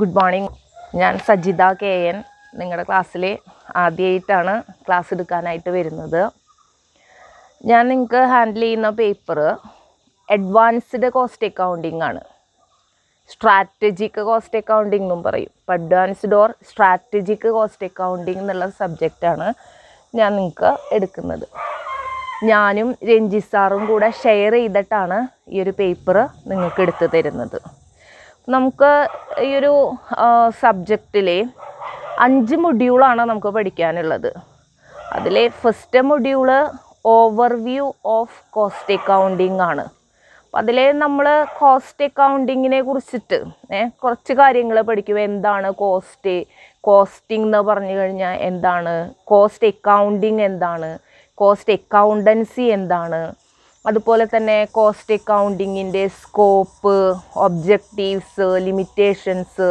Good morning ഞാൻ Sajitha K N നിങ്ങളുടെ ക്ലാസ്സിൽ ആദ്യമായിട്ടാണ് ക്ലാസ് എടുക്കാനായിട്ട് വരുന്നത് ഞാൻ നിങ്ങൾക്ക് ഹാൻഡിൽ ചെയ്യുന്ന പേപ്പർ അഡ്വാൻസ്ഡ് കോസ്റ്റ് അക്കൗണ്ടിങ് ആണ് സ്ട്രാറ്റജിക് കോസ്റ്റ് അക്കൗണ്ടിങ് എന്നും പറയും ഇപ്പം advanced or strategic cost accounting എന്നുള്ള സബ്ജക്റ്റാണ് ഞാൻ നിങ്ങൾക്ക് എടുക്കുന്നത് ഞാനും രഞ്ജി സാറും കൂടെ ഷെയർ ചെയ്തിട്ടാണ് ഈ ഒരു പേപ്പർ നിങ്ങൾക്ക് എടുത്തു തരുന്നത് നമുക്ക് ഈ ഒരു സബ്ജക്റ്റിലെ അഞ്ച് മൊഡ്യൂളാണ് നമുക്ക് പഠിക്കാനുള്ളത് അതിലെ first module overview of cost accounting ആണ് അതിലെ നമ്മൾ കോസ്റ്റ് അക്കൗണ്ടിങ്ങിനെ കുറിച്ചിട്ട് കുറച്ച് കാര്യങ്ങൾ പഠിക്കും എന്താണ് കോസ്റ്റ് കോസ്റ്റിംഗ് എന്ന് പറഞ്ഞു കഴിഞ്ഞാൽ എന്താണ് കോസ്റ്റ് അക്കൗണ്ടിങ് എന്താണ് കോസ്റ്റ് അക്കൗണ്ടൻസി എന്താണ് അതുപോലെ തന്നെ കോസ്റ്റ് അക്കൗണ്ടിങ്ങിൻ്റെ സ്കോപ്പ് ഒബ്ജക്റ്റീവ്സ് ലിമിറ്റേഷൻസ്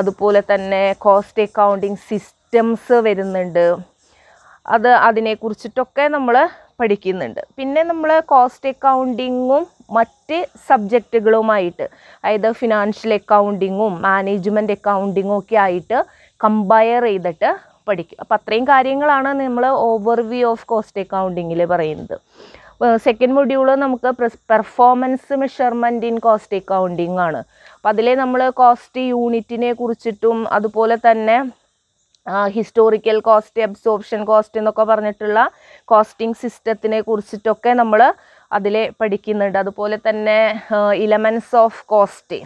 അതുപോലെ തന്നെ കോസ്റ്റ് അക്കൗണ്ടിങ് സിസ്റ്റംസ് വരുന്നുണ്ട് അത് അതിനെക്കുറിച്ചിട്ടൊക്കെ നമ്മൾ പഠിക്കുന്നുണ്ട് പിന്നെ നമ്മൾ കോസ്റ്റ് അക്കൗണ്ടിങ്ങും മറ്റ് സബ്ജക്റ്റുകളുമായിട്ട് അതായത് ഫിനാൻഷ്യൽ അക്കൗണ്ടിങ്ങും മാനേജ്മെൻ്റ് അക്കൗണ്ടിങ്ങും ഒക്കെ ആയിട്ട് കമ്പയർ ചെയ്തിട്ട് പഠിക്കും അപ്പം അത്രയും കാര്യങ്ങളാണ് നമ്മൾ ഓവർവ്യൂ ഓഫ് കോസ്റ്റ് അക്കൗണ്ടിങ്ങിൽ പറയുന്നത് സെക്കൻഡ് മൊഡ്യൂൾ നമുക്ക് performance measurement in cost accounting ആണ് അപ്പം അതിലെ നമ്മൾ കോസ്റ്റ് യൂണിറ്റിനെ കുറിച്ചിട്ടും അതുപോലെ തന്നെ ഹിസ്റ്റോറിക്കൽ കോസ്റ്റ് അബ്സോർപ്ഷൻ കോസ്റ്റ് എന്നൊക്കെ പറഞ്ഞിട്ടുള്ള കോസ്റ്റിംഗ് സിസ്റ്റത്തിനെ കുറിച്ചിട്ടൊക്കെ നമ്മൾ അതിലെ പഠിക്കുന്നുണ്ട് അതുപോലെ തന്നെ elements of cost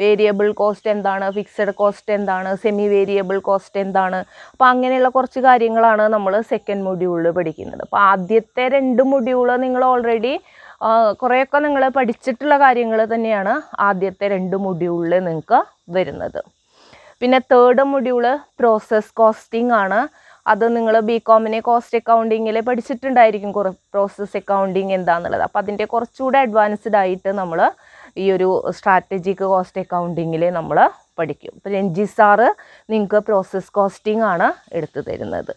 variable cost എന്താണ് ഫിക്സഡ് കോസ്റ്റ് എന്താണ് സെമി വേരിയബിൾ കോസ്റ്റ് എന്താണ് അപ്പോൾ അങ്ങനെയുള്ള കുറച്ച് കാര്യങ്ങളാണ് നമ്മൾ സെക്കൻഡ് മൊഡ്യൂളിൽ പഠിക്കുന്നത് അപ്പോൾ ആദ്യത്തെ രണ്ട് മൊഡ്യൂൾ നിങ്ങൾ ഓൾറെഡി കുറേയൊക്കെ നിങ്ങൾ പഠിച്ചിട്ടുള്ള കാര്യങ്ങൾ തന്നെയാണ് ആദ്യത്തെ രണ്ട് മൊഡ്യൂളിൽ നിങ്ങൾക്ക് വരുന്നത് പിന്നെ തേർഡ് മൊഡ്യൂള് പ്രോസസ് കോസ്റ്റിംഗ് ആണ് അത് നിങ്ങൾ ബി കോമിനെ കോസ്റ്റ് അക്കൗണ്ടിങ്ങിൽ പഠിച്ചിട്ടുണ്ടായിരിക്കും കുറേ പ്രോസസ് അക്കൗണ്ടിങ് എന്താണെന്നുള്ളത് അപ്പോൾ അതിൻ്റെ കുറച്ചുകൂടെ അഡ്വാൻസ്ഡ് ആയിട്ട് നമ്മൾ ഈ ഒരു സ്ട്രാറ്റജിക് കോസ്റ്റ് അക്കൗണ്ടിങ്ങിൽ നമ്മൾ പഠിക്കും ഇപ്പോൾ രഞ്ജിത് സാറ് നിങ്ങൾക്ക് പ്രോസസ് കോസ്റ്റിംഗ് ആണ് എടുത്തു തരുന്നത്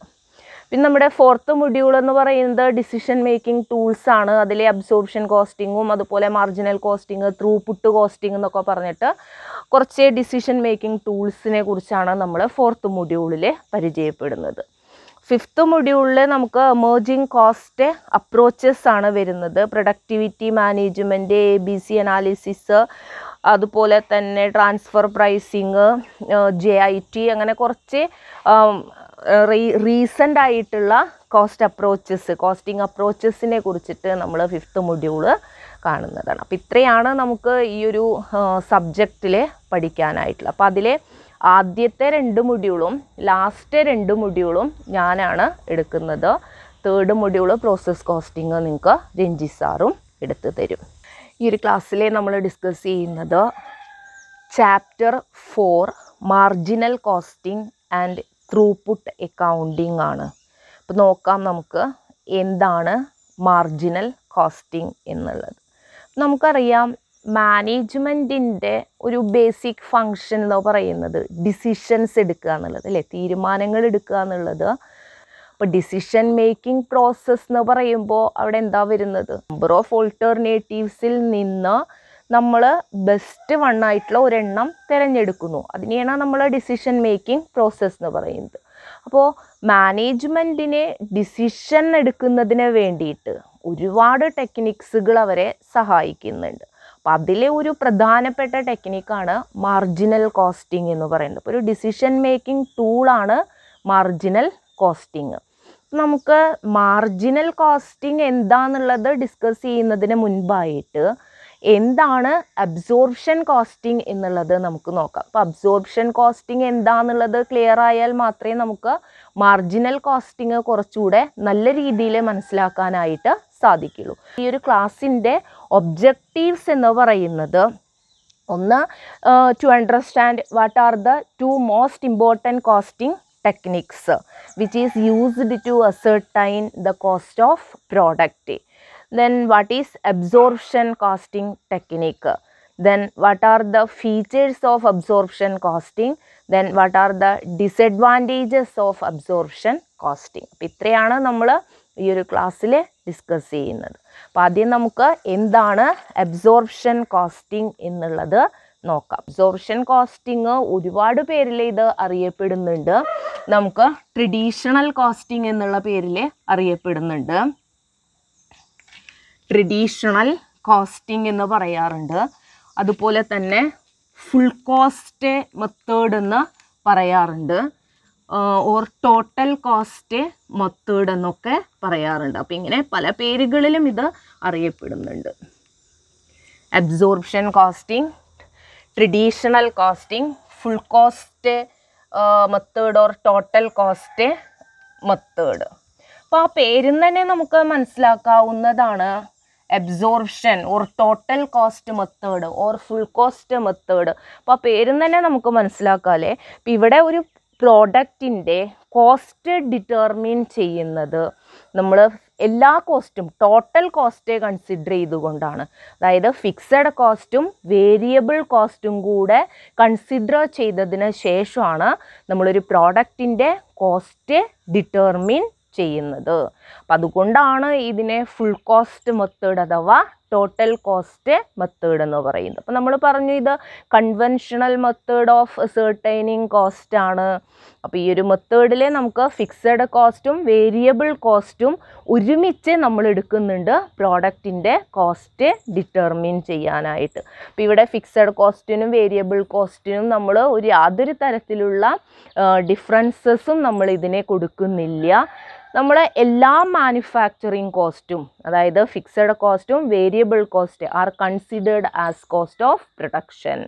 പിന്നെ നമ്മുടെ ഫോർത്ത് മൊഡ്യൂൾ എന്ന് പറയുന്നത് ഡിസിഷൻ മേക്കിംഗ് ടൂൾസ് ആണ് അതിലെ അബ്സോർപ്ഷൻ കോസ്റ്റിങ്ങും അതുപോലെ marginal costing throughput costing എന്നൊക്കെ പറഞ്ഞിട്ട് കുറച്ച് ഡിസിഷൻ മേക്കിംഗ് ടൂൾസിനെ കുറിച്ചാണ് നമ്മൾ ഫോർത്ത് മൊഡ്യൂളിൽ പരിചയപ്പെടുന്നത് ഫിഫ്ത്ത് മൊഡ്യൂളിൽ നമുക്ക് എമേർജിങ് കോസ്റ്റ് അപ്രോച്ചസ് ആണ് വരുന്നത് productivity management A B C analysis അതുപോലെ തന്നെ transfer pricing J I T അങ്ങനെ കുറച്ച് റീസെൻ്റ് ആയിട്ടുള്ള കോസ്റ്റ് അപ്രോച്ചസ് കോസ്റ്റിംഗ് അപ്രോച്ചസിനെ കുറിച്ചിട്ട് നമ്മൾ ഫിഫ്ത്ത് മൊഡ്യൂള് കാണുന്നതാണ് അപ്പോൾ ഇത്രയാണ് നമുക്ക് ഈ ഒരു സബ്ജക്റ്റിൽ പഠിക്കാനായിട്ടുള്ളത് അപ്പോൾ അതിലെ ആദ്യത്തെ രണ്ട് മൊഡ്യൂളും ലാസ്റ്റ് രണ്ട് മൊഡ്യൂളും ഞാനാണ് എടുക്കുന്നത് തേർഡ് മൊഡ്യൂൾ പ്രോസസ് കോസ്റ്റിംഗ് നിങ്ങൾക്ക് രഞ്ജി സാറും എടുത്തു തരും ഈ ഒരു ക്ലാസ്സിലെ നമ്മൾ ഡിസ്കസ് ചെയ്യുന്നത് chapter four marginal costing and throughput accounting ആണ് അപ്പോൾ നോക്കാം നമുക്ക് എന്താണ് മാർജിനൽ കോസ്റ്റിംഗ് എന്നുള്ളത് നമുക്കറിയാം മാനേജ്മെൻറ്റിൻ്റെ ഒരു ബേസിക് ഫങ്ഷൻ എന്ന് പറയുന്നത് ഡിസിഷൻസ് എടുക്കുക എന്നുള്ളത് അല്ലേ തീരുമാനങ്ങൾ എടുക്കുക എന്നുള്ളത് അപ്പോൾ ഡിസിഷൻ മേക്കിംഗ് പ്രോസസ്സ് എന്ന് പറയുമ്പോൾ അവിടെ എന്താ വരുന്നത് നമ്പർ ഓഫ് ഓൾട്ടർനേറ്റീവ്സിൽ നിന്ന് നമ്മൾ ബെസ്റ്റ് വൺ ആയിട്ടുള്ള ഒരെണ്ണം തിരഞ്ഞെടുക്കുന്നു അതിനെയാണ് നമ്മൾ ഡിസിഷൻ മേക്കിംഗ് പ്രോസസ്സ് എന്ന് പറയുന്നത് അപ്പോൾ മാനേജ്മെൻറ്റിനെ ഡിസിഷൻ എടുക്കുന്നതിന് വേണ്ടിയിട്ട് ഒരുപാട് ടെക്നിക്സുകൾ അവരെ സഹായിക്കുന്നുണ്ട് അപ്പോൾ അതിലെ ഒരു പ്രധാനപ്പെട്ട ടെക്നിക്കാണ് മാർജിനൽ കോസ്റ്റിംഗ് എന്ന് പറയുന്നത് അപ്പോൾ ഒരു ഡിസിഷൻ മേക്കിംഗ് ടൂളാണ് മാർജിനൽ കോസ്റ്റിംഗ് നമുക്ക് മാർജിനൽ കോസ്റ്റിംഗ് എന്താണെന്നുള്ളത് ഡിസ്കസ് ചെയ്യുന്നതിന് മുൻപായിട്ട് എന്താണ് അബ്സോർപ്ഷൻ കോസ്റ്റിംഗ് എന്നുള്ളത് നമുക്ക് നോക്കാം അപ്പോൾ അബ്സോർപ്ഷൻ കോസ്റ്റിംഗ് എന്താണെന്നുള്ളത് ക്ലിയർ ആയാൽ മാത്രമേ നമുക്ക് മാർജിനൽ കോസ്റ്റിംഗ് കുറച്ചുകൂടെ നല്ല രീതിയിൽ മനസ്സിലാക്കാനായിട്ട് സാധിക്കുള്ളൂ ഈ ഒരു ക്ലാസ്സിൻ്റെ ഒബ്ജക്റ്റീവ്സ് എന്ന് പറയുന്നത് ഒന്ന് to understand what are the two most important costing techniques which is used to ascertain the cost of product then what is absorption costing technique then what are the features of absorption costing then what are the disadvantages of absorption costing അപ്പോൾ ഇത്രയാണ് നമ്മൾ ഈ ഒരു ക്ലാസ്സിൽ discuss ചെയ്യുന്നത് അപ്പോൾ ആദ്യം നമുക്ക് എന്താണ് അബ്സോർപ്ഷൻ കോസ്റ്റിംഗ് എന്നുള്ളത് നോക്കാം അബ്സോർപ്ഷൻ കോസ്റ്റിംഗ് ഒരുപാട് പേരിൽ ഇത് അറിയപ്പെടുന്നുണ്ട് നമുക്ക് ട്രഡീഷണൽ കോസ്റ്റിംഗ് എന്നുള്ള പേരിൽ അറിയപ്പെടുന്നുണ്ട് ട്രഡീഷണൽ കോസ്റ്റിംഗ് എന്ന് പറയാറുണ്ട് അതുപോലെ തന്നെ ഫുൾ കോസ്റ്റ് മെത്തേഡ് എന്ന് പറയാറുണ്ട് ഓർ ടോട്ടൽ കോസ്റ്റ് മത്തേഡ് എന്നൊക്കെ പറയാറുണ്ട് അപ്പോൾ ഇങ്ങനെ പല പേരുകളിലും ഇത് അറിയപ്പെടുന്നുണ്ട് absorption costing traditional costing full cost method or total cost method അപ്പോൾ ആ പേരിൽ തന്നെ നമുക്ക് മനസ്സിലാക്കാവുന്നതാണ് absorption or total cost method or full cost method അപ്പോൾ ആ പേരിൽ തന്നെ നമുക്ക് മനസ്സിലാക്കാമല്ലേ ഇപ്പം ഇവിടെ ഒരു പ്രോഡക്റ്റിൻ്റെ കോസ്റ്റ് ഡിറ്റർമിൻ ചെയ്യുന്നത് നമ്മൾ എല്ലാ കോസ്റ്റും ടോട്ടൽ കോസ്റ്റേ കൺസിഡർ ചെയ്തുകൊണ്ടാണ് അതായത് ഫിക്സഡ് കോസ്റ്റും വേരിയബിൾ കോസ്റ്റും കൂടെ കൺസിഡർ ചെയ്തതിന് ശേഷമാണ് നമ്മളൊരു പ്രോഡക്റ്റിൻ്റെ കോസ്റ്റ് ഡിറ്റർമിൻ ചെയ്യുന്നത് അപ്പം അതുകൊണ്ടാണ് ഇതിനെ ഫുൾ കോസ്റ്റ് മെത്തേഡ് അഥവാ ടോട്ടൽ കോസ്റ്റ് മെത്തേഡ് എന്ന് പറയുന്നത് അപ്പം നമ്മൾ പറഞ്ഞു ഇത് conventional method of ascertaining cost ആണ് അപ്പോൾ ഈ ഒരു മെത്തേഡിൽ നമുക്ക് ഫിക്സഡ് കോസ്റ്റും വേരിയബിൾ കോസ്റ്റും ഒരുമിച്ച് നമ്മൾ എടുക്കുന്നുണ്ട് പ്രോഡക്റ്റിൻ്റെ കോസ്റ്റ് ഡിറ്റർമിൻ ചെയ്യാനായിട്ട് അപ്പോൾ ഇവിടെ ഫിക്സഡ് കോസ്റ്റിനും വേരിയബിൾ കോസ്റ്റിനും നമ്മൾ ഒരു യാതൊരു തരത്തിലുള്ള ഡിഫറൻസസും നമ്മൾ ഇതിനെ കൊടുക്കുന്നില്ല നമ്മുടെ എല്ലാ മാനുഫാക്ചറിങ് കോസ്റ്റും അതായത് ഫിക്സഡ് കോസ്റ്റും variable cost are considered as cost of production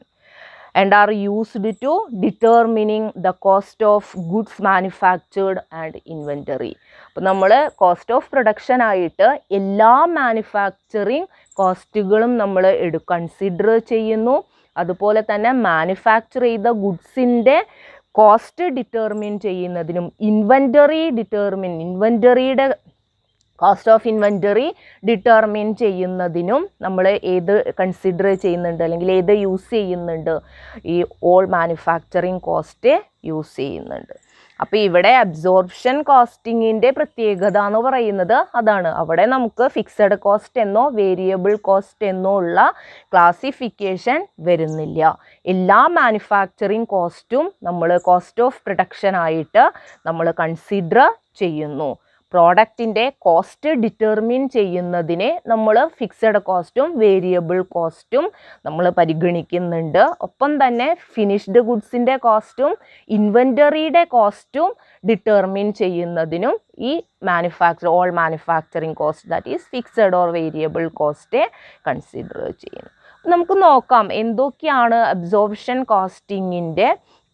and are used to determining the cost of goods manufactured and inventory. അപ്പോൾ നമ്മൾ കോസ്റ്റ് ഓഫ് പ്രൊഡക്ഷൻ ആയിട്ട് എല്ലാ മാനുഫാക്ചറിങ് കോസ്റ്റുകളും നമ്മൾ എടു കൺസിഡർ ചെയ്യുന്നു അതുപോലെ തന്നെ മാനുഫാക്ചർ ചെയ്ത ഗുഡ്സിൻ്റെ കോസ്റ്റ് ഡിറ്റർമിൻ ചെയ്യുന്നതിനും ഇൻവെൻ്ററി ഡിറ്റർമിൻ ഇൻവെൻ്ററിയുടെ കോസ്റ്റ് ഓഫ് ഇൻവെൻ്ററി ഡിറ്റർമിൻ ചെയ്യുന്നതിനും നമ്മൾ ഏത് കൺസിഡർ ചെയ്യുന്നുണ്ട് അല്ലെങ്കിൽ ഏത് യൂസ് ചെയ്യുന്നുണ്ട് ഈ ഓൾ മാനുഫാക്ചറിങ് കോസ്റ്റ് യൂസ് ചെയ്യുന്നുണ്ട് അപ്പോൾ ഇവിടെ അബ്സോർപ്ഷൻ കോസ്റ്റിങ്ങിൻ്റെ പ്രത്യേകത എന്ന് പറയുന്നത് അതാണ് അവിടെ നമുക്ക് ഫിക്സഡ് കോസ്റ്റ് എന്നോ വേരിയബിൾ കോസ്റ്റ് എന്നോ ഉള്ള ക്ലാസിഫിക്കേഷൻ വരുന്നില്ല എല്ലാ മാനുഫാക്ചറിങ് കോസ്റ്റും നമ്മൾ കോസ്റ്റ് ഓഫ് പ്രൊഡക്ഷൻ ആയിട്ട് നമ്മൾ കൺസിഡർ ചെയ്യുന്നു പ്രോഡക്റ്റിൻ്റെ കോസ്റ്റ് ഡിറ്റർമിൻ ചെയ്യുന്നതിനെ നമ്മൾ ഫിക്സഡ് കോസ്റ്റും വേരിയബിൾ കോസ്റ്റും നമ്മൾ പരിഗണിക്കുന്നുണ്ട് ഒപ്പം തന്നെ ഫിനിഷ്ഡ് ഗുഡ്സിൻ്റെ കോസ്റ്റും ഇൻവെൻ്ററിയുടെ കോസ്റ്റും ഡിറ്റർമിൻ ചെയ്യുന്നതിനും ഈ manufacture all manufacturing cost that is fixed or variable കോസ്റ്റേ കൺസിഡർ ചെയ്യുന്നു നമുക്ക് നോക്കാം എന്തൊക്കെയാണ് അബ്സോർപ്ഷൻ കോസ്റ്റിങ്ങിൻ്റെ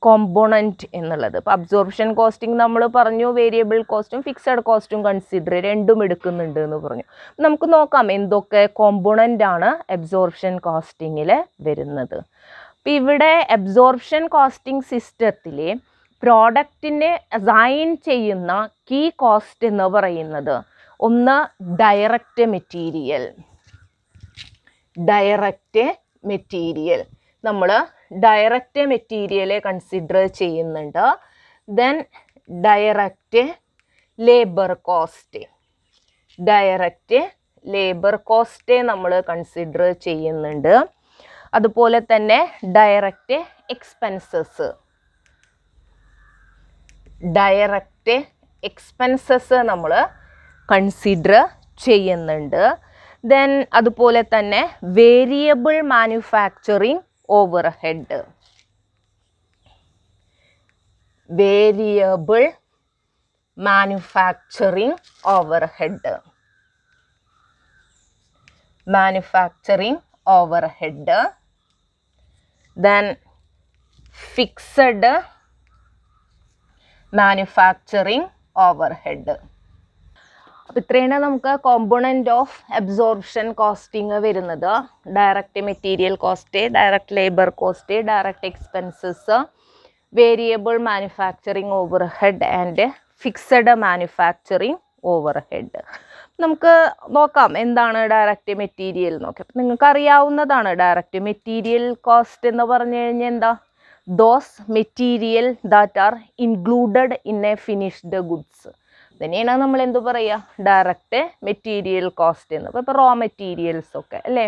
കോമ്പോണൻറ്റ് എന്നുള്ളത് ഇപ്പോൾ അബ്സോർപ്ഷൻ കോസ്റ്റിംഗ് നമ്മൾ പറഞ്ഞു വേരിയബിൾ കോസ്റ്റും ഫിക്സഡ് കോസ്റ്റും കൺസിഡർ രണ്ടും എടുക്കുന്നുണ്ട് എന്ന് പറഞ്ഞു നമുക്ക് നോക്കാം എന്തൊക്കെ കോമ്പോണൻ്റ് ആണ് അബ്സോർപ്ഷൻ കോസ്റ്റിങ്ങിൽ വരുന്നത് അപ്പോൾ ഇവിടെ അബ്സോർപ്ഷൻ കോസ്റ്റിംഗ് സിസ്റ്റത്തിലെ പ്രോഡക്റ്റിനെ അസൈൻ ചെയ്യുന്ന കീ കോസ്റ്റ് എന്ന് പറയുന്നത് ഒന്ന് ഡയറക്റ്റ് മെറ്റീരിയൽ ഡയറക്റ്റ് മെറ്റീരിയൽ നമ്മൾ ഡയറക്റ്റ് മെറ്റീരിയലെ കൺസിഡർ ചെയ്യുന്നുണ്ട് then direct labour cost direct labour cost നമ്മൾ കൺസിഡർ ചെയ്യുന്നുണ്ട് അതുപോലെ തന്നെ ഡയറക്റ്റ് എക്സ്പെൻസസ് ഡയറക്റ്റ് എക്സ്പെൻസസ് നമ്മൾ കൺസിഡർ ചെയ്യുന്നുണ്ട് ദെൻ അതുപോലെ തന്നെ variable manufacturing overhead. Variable manufacturing overhead. Manufacturing overhead. Then fixed manufacturing overhead. അപ്പോൾ ഇത്രയാണ് നമുക്ക് കോമ്പോണൻ്റ് ഓഫ് അബ്സോർപ്ഷൻ കോസ്റ്റിംഗ് വരുന്നത് direct material cost direct labour cost direct expenses variable manufacturing overhead and fixed manufacturing overhead നമുക്ക് നോക്കാം എന്താണ് direct material നോക്കി അപ്പം നിങ്ങൾക്ക് അറിയാവുന്നതാണ് ഡയറക്റ്റ് മെറ്റീരിയൽ കോസ്റ്റ് എന്ന് പറഞ്ഞു കഴിഞ്ഞാൽ എന്താ those material that are included in a finished goods തന്നെയാണ് നമ്മൾ എന്ത് പറയുക ഡയറക്റ്റ് മെറ്റീരിയൽ കോസ്റ്റ് എന്ന് അപ്പോൾ ഇപ്പോൾ റോ മെറ്റീരിയൽസ് ഒക്കെ അല്ലേ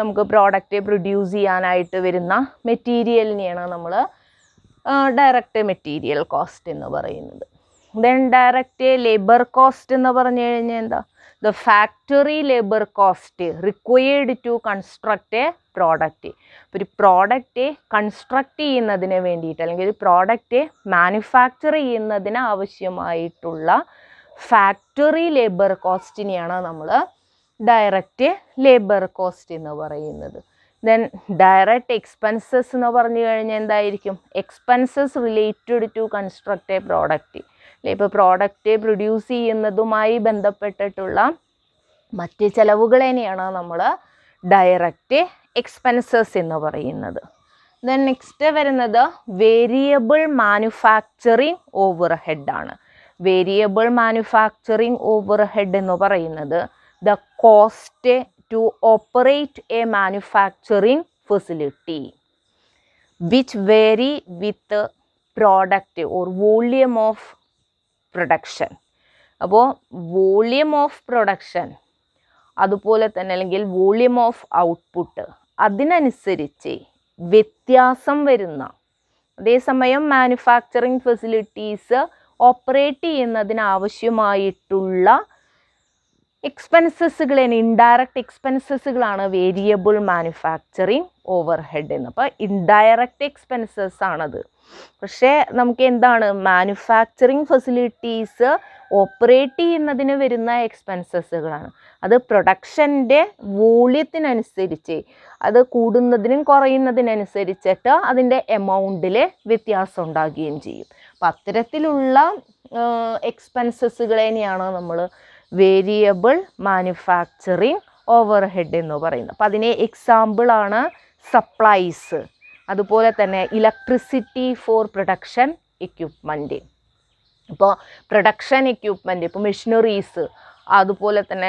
നമുക്ക് പ്രോഡക്റ്റ് പ്രൊഡ്യൂസ് ചെയ്യാനായിട്ട് വരുന്ന മെറ്റീരിയലിനെയാണ് നമ്മൾ ഡയറക്റ്റ് മെറ്റീരിയൽ കോസ്റ്റ് എന്ന് പറയുന്നത് ദെൻ ഡയറക്റ്റ് ലേബർ കോസ്റ്റ് എന്ന് പറഞ്ഞു കഴിഞ്ഞാൽ എന്താ the factory labour cost required to construct a product ഒരു പ്രോഡക്റ്റ് കൺസ്ട്രക്റ്റ് ചെയ്യുന്നതിന് വേണ്ടിയിട്ട് അല്ലെങ്കിൽ ഒരു പ്രോഡക്റ്റ് മാനുഫാക്ചർ ചെയ്യുന്നതിന് ആവശ്യമായിട്ടുള്ള ഫാക്ടറി ലേബർ കോസ്റ്റിനെയാണ് നമ്മൾ ഡയറക്റ്റ് ലേബർ കോസ്റ്റ് എന്ന് പറയുന്നത് ദെൻ ഡയറക്റ്റ് എക്സ്പെൻസസ് എന്ന് പറഞ്ഞു കഴിഞ്ഞാൽ എന്തായിരിക്കും expenses related to construct a product അല്ലെ ഇപ്പോൾ പ്രോഡക്റ്റ് പ്രൊഡ്യൂസ് ചെയ്യുന്നതുമായി ബന്ധപ്പെട്ടിട്ടുള്ള മറ്റ് തന്നെയാണ് നമ്മൾ ഡയറക്റ്റ് എക്സ്പെൻസസ് എന്ന് പറയുന്നത് ദെൻ നെക്സ്റ്റ് വരുന്നത് വേരിയബിൾ മാനുഫാക്ചറിങ് ഓവർ ഹെഡാണ് വേരിയബിൾ മാനുഫാക്ചറിങ് ഓവർ ഹെഡ് എന്ന് പറയുന്നത് the cost to operate a manufacturing facility which vary with product or volume of production അപ്പോൾ വോളിയം ഓഫ് പ്രൊഡക്ഷൻ അതുപോലെ തന്നെ അല്ലെങ്കിൽ വോളിയം ഓഫ് ഔട്ട്പുട്ട് അതിനനുസരിച്ച് വ്യത്യാസം വരുന്ന അതേസമയം മാനുഫാക്ചറിങ് ഫെസിലിറ്റീസ് ഓപ്പറേറ്റ് ചെയ്യുന്നതിനാവശ്യമായിട്ടുള്ള എക്സ്പെൻസസുകളാണ് ഇൻഡയറക്റ്റ് എക്സ്പെൻസസുകളാണ് വേരിയബിൾ മാനുഫാക്ചറിങ് ഓവർഹെഡ് എന്ന് അപ്പോൾ ഇൻഡയറക്റ്റ് എക്സ്പെൻസസ് ആണത് പക്ഷേ നമുക്ക് എന്താണ് മാനുഫാക്ചറിങ് ഫെസിലിറ്റീസ് ഓപ്പറേറ്റ് ചെയ്യുന്നതിന് വരുന്ന എക്സ്പെൻസസുകളാണ് അത് പ്രൊഡക്ഷൻ്റെ വോള്യത്തിനനുസരിച്ച് അത് കൂടുന്നതിനും കുറയുന്നതിനനുസരിച്ചിട്ട് അതിൻ്റെ എമൗണ്ടിൽ വ്യത്യാസം ഉണ്ടാകുകയും ചെയ്യും അപ്പം അത്തരത്തിലുള്ള എക്സ്പെൻസസുകളെയാണ് നമ്മൾ വേരിയബിൾ മാനുഫാക്ചറിങ് ഓവർ ഹെഡ് എന്ന് പറയുന്നത് അപ്പം അതിനെ എക്സാമ്പിളാണ് സപ്ലൈസ് അതുപോലെ തന്നെ ഇലക്ട്രിസിറ്റി ഫോർ പ്രൊഡക്ഷൻ എക്യുപ്മെൻറ്റ് ഇപ്പോൾ പ്രൊഡക്ഷൻ എക്യുപ്മെൻറ്റ് ഇപ്പോൾ മെഷീനറീസ് അതുപോലെ തന്നെ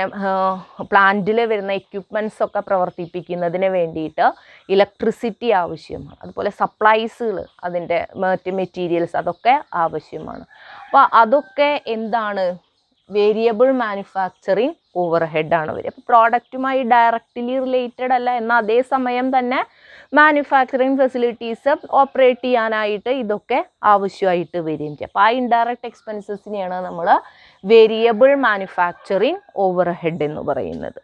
പ്ലാന്റിൽ വരുന്ന എക്യുപ്മെൻറ്റ്സ് ഒക്കെ പ്രവർത്തിപ്പിക്കുന്നതിന് വേണ്ടിയിട്ട് ഇലക്ട്രിസിറ്റി ആവശ്യമാണ് അതുപോലെ സപ്ലൈസുകൾ അതിൻ്റെ മറ്റ് മെറ്റീരിയൽസ് അതൊക്കെ ആവശ്യമാണ് അപ്പോൾ അതൊക്കെ എന്താണ് വേരിയബിൾ മാനുഫാക്ചറിങ് ഓവർ ഹെഡാണ് വരിക അപ്പോൾ പ്രോഡക്റ്റുമായി ഡയറക്റ്റ്ലി റിലേറ്റഡ് അല്ല എന്നാൽ അതേസമയം തന്നെ മാനുഫാക്ചറിങ് ഫെസിലിറ്റീസ് ഓപ്പറേറ്റ് ചെയ്യാനായിട്ട് ഇതൊക്കെ ആവശ്യമായിട്ട് വരികയും ചെയ്യും അപ്പോൾ ആ ഇൻഡയറക്റ്റ് എക്സ്പെൻസസിനെയാണ് നമ്മൾ വേരിയബിൾ മാനുഫാക്ചറിങ് ഓവർ ഹെഡ് എന്ന് പറയുന്നത്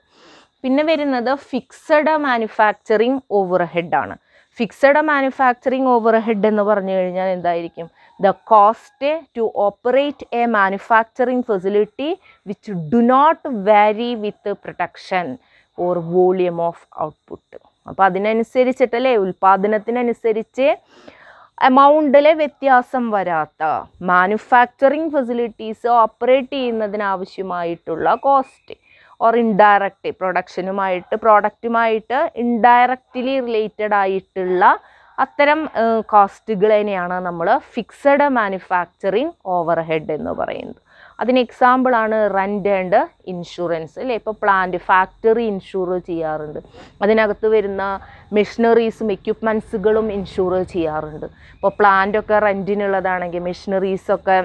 പിന്നെ വരുന്നത് ഫിക്സഡ് മാനുഫാക്ചറിങ് ഓവർ ഹെഡാണ് ഫിക്സഡ് മാനുഫാക്ചറിങ് ഓവർ ഹെഡ് എന്ന് പറഞ്ഞു കഴിഞ്ഞാൽ എന്തായിരിക്കും the cost to operate a manufacturing facility which do not vary with production or volume of output. അപ്പോൾ അതിനനുസരിച്ചിട്ടല്ലേ ഉൽപ്പാദനത്തിനനുസരിച്ച് എമൗണ്ടിലെ വ്യത്യാസം വരാത്ത മാനുഫാക്ചറിങ് ഫെസിലിറ്റീസ് ഓപ്പറേറ്റ് ചെയ്യുന്നതിനാവശ്യമായിട്ടുള്ള കോസ്റ്റ് ഓർ ഇൻഡയറക്റ്റ് പ്രൊഡക്ഷനുമായിട്ട് പ്രോഡക്റ്റുമായിട്ട് ഇൻഡയറക്റ്റ്ലി റിലേറ്റഡ് ആയിട്ടുള്ള അത്തരം കോസ്റ്റുകൾ തന്നെയാണ് നമ്മൾ ഫിക്സഡ് മാനുഫാക്ചറിങ് ഓവർ ഹെഡ് എന്ന് പറയുന്നത് അതിന് എക്സാമ്പിളാണ് റെൻ്റ് ആൻഡ് ഇൻഷുറൻസ് അല്ലെ ഇപ്പോൾ പ്ലാന്റ് ഫാക്ടറി ഇൻഷുർ ചെയ്യാറുണ്ട് അതിനകത്ത് വരുന്ന മെഷീനറീസും എക്യുപ്മെൻസുകളും ഇൻഷുർ ചെയ്യാറുണ്ട് ഇപ്പോൾ ഒക്കെ റെൻറ്റിനുള്ളതാണെങ്കിൽ മെഷീനറീസൊക്കെ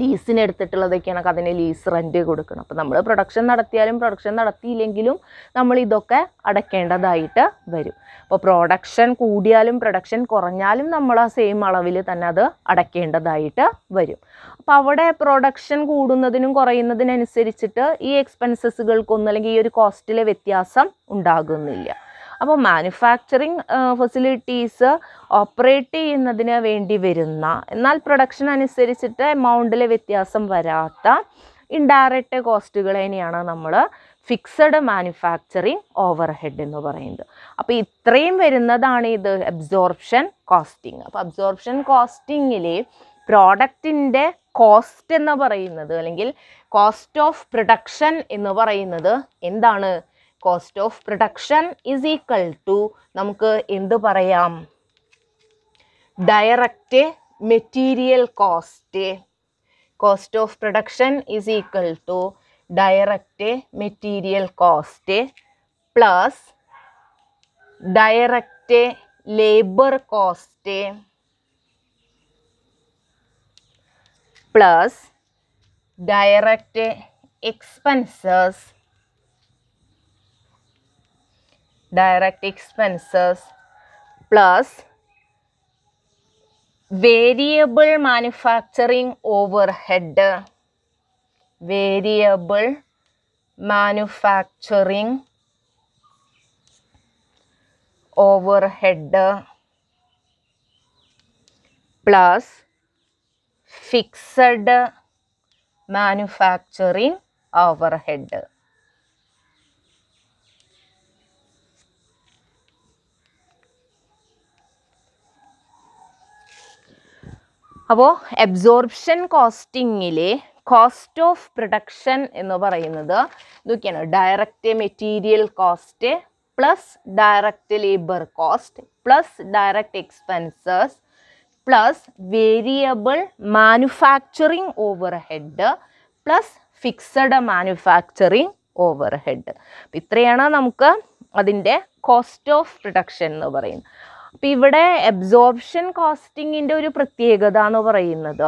ലീസിന് എടുത്തിട്ടുള്ളതൊക്കെയാണ് അതിന് ലീസ് റെൻറ്റ് കൊടുക്കണം അപ്പോൾ നമ്മൾ പ്രൊഡക്ഷൻ നടത്തിയാലും പ്രൊഡക്ഷൻ നടത്തിയില്ലെങ്കിലും നമ്മൾ ഇതൊക്കെ അടയ്ക്കേണ്ടതായിട്ട് വരും അപ്പോൾ പ്രൊഡക്ഷൻ കൂടിയാലും പ്രൊഡക്ഷൻ കുറഞ്ഞാലും നമ്മൾ ആ സെയിം അളവിൽ തന്നെ അത് അടയ്ക്കേണ്ടതായിട്ട് വരും അപ്പോൾ അവിടെ പ്രൊഡക്ഷൻ കൂടുന്നതിനും കുറയുന്നതിനനുസരിച്ചിട്ട് ഈ എക്സ്പെൻസസുകൾക്കൊന്നും അല്ലെങ്കിൽ ഈ ഒരു കോസ്റ്റിലെ വ്യത്യാസം ഉണ്ടാകുന്നില്ല അപ്പോൾ മാനുഫാക്ചറിങ് ഫെസിലിറ്റീസ് ഓപ്പറേറ്റ് ചെയ്യുന്നതിന് വേണ്ടി വരുന്ന എന്നാൽ പ്രൊഡക്ഷൻ അനുസരിച്ചിട്ട് എമൗണ്ടിൽ വ്യത്യാസം വരാത്ത ഇൻഡയറക്റ്റ് കോസ്റ്റുകളേനെയാണ് നമ്മൾ ഫിക്സഡ് മാനുഫാക്ചറിങ് ഓവർ ഹെഡ് എന്ന് പറയുന്നത് അപ്പോൾ ഇത്രയും വരുന്നതാണ് ഇത് അബ്സോർപ്ഷൻ കോസ്റ്റിംഗ് അപ്പോൾ അബ്സോർപ്ഷൻ കോസ്റ്റിങ്ങിൽ പ്രോഡക്റ്റിൻ്റെ കോസ്റ്റ് എന്ന് പറയുന്നത് അല്ലെങ്കിൽ കോസ്റ്റ് ഓഫ് പ്രൊഡക്ഷൻ എന്ന് പറയുന്നത് എന്താണ് cost of production is equal to namukku endu parayam direct material cost cost of production is equal to direct material cost plus direct labor cost plus direct expenses direct expenses plus variable manufacturing overhead variable manufacturing overhead plus fixed manufacturing overhead അപ്പോൾ absorption കോസ്റ്റിങ്ങിലെ cost of production എന്ന് പറയുന്നത് ഇതൊക്കെയാണ് direct material cost plus direct labour cost plus direct expenses plus variable manufacturing overhead plus fixed manufacturing overhead ഇത്രയാണ് നമുക്ക് അതിൻ്റെ cost of production എന്ന് പറയുന്നത് അപ്പം ഇവിടെ എബ്സോർപ്ഷൻ കോസ്റ്റിങ്ങിൻ്റെ ഒരു പ്രത്യേകത എന്ന് പറയുന്നത്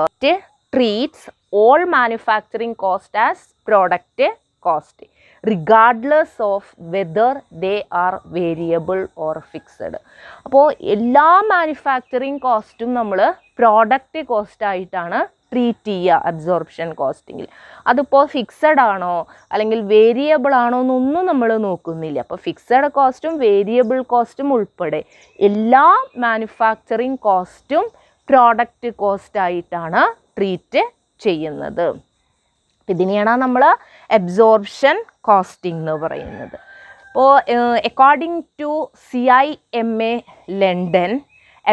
treats all manufacturing cost as product cost regardless of whether they are variable or fixed അപ്പോൾ എല്ലാ മാനുഫാക്ചറിങ് കോസ്റ്റും നമ്മൾ പ്രോഡക്റ്റ് കോസ്റ്റായിട്ടാണ് ട്രീറ്റ് ചെയ്യുക അബ്സോർപ്ഷൻ കോസ്റ്റിങ്ങിൽ അതിപ്പോൾ ഫിക്സഡ് ആണോ അല്ലെങ്കിൽ വേരിയബിൾ ആണോ എന്നൊന്നും നമ്മൾ നോക്കുന്നില്ല അപ്പോൾ ഫിക്സഡ് കോസ്റ്റും വേരിയബിൾ കോസ്റ്റും ഉൾപ്പെടെ എല്ലാ മാനുഫാക്ചറിങ് കോസ്റ്റും പ്രോഡക്റ്റ് കോസ്റ്റായിട്ടാണ് ട്രീറ്റ് ചെയ്യുന്നത് ഇതിനെയാണ് നമ്മൾ അബ്സോർപ്ഷൻ കോസ്റ്റിംഗ് എന്ന് പറയുന്നത് അപ്പോൾ according to C I M A London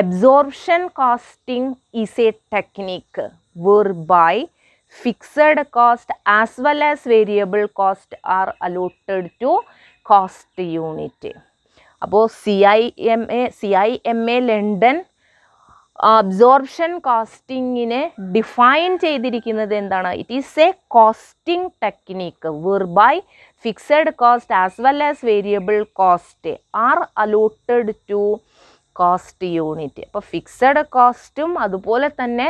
absorption costing is a technique whereby fixed cost as well as variable cost are allotted to cost unit അപ്പോൾ C I M A C I M A London absorption കോസ്റ്റിങ്ങിനെ define ചെയ്തിരിക്കുന്നത് എന്താണ് it is a costing technique whereby fixed cost as well as variable cost are allotted to cost unit അപ്പോൾ fixed കോസ്റ്റും അതുപോലെ തന്നെ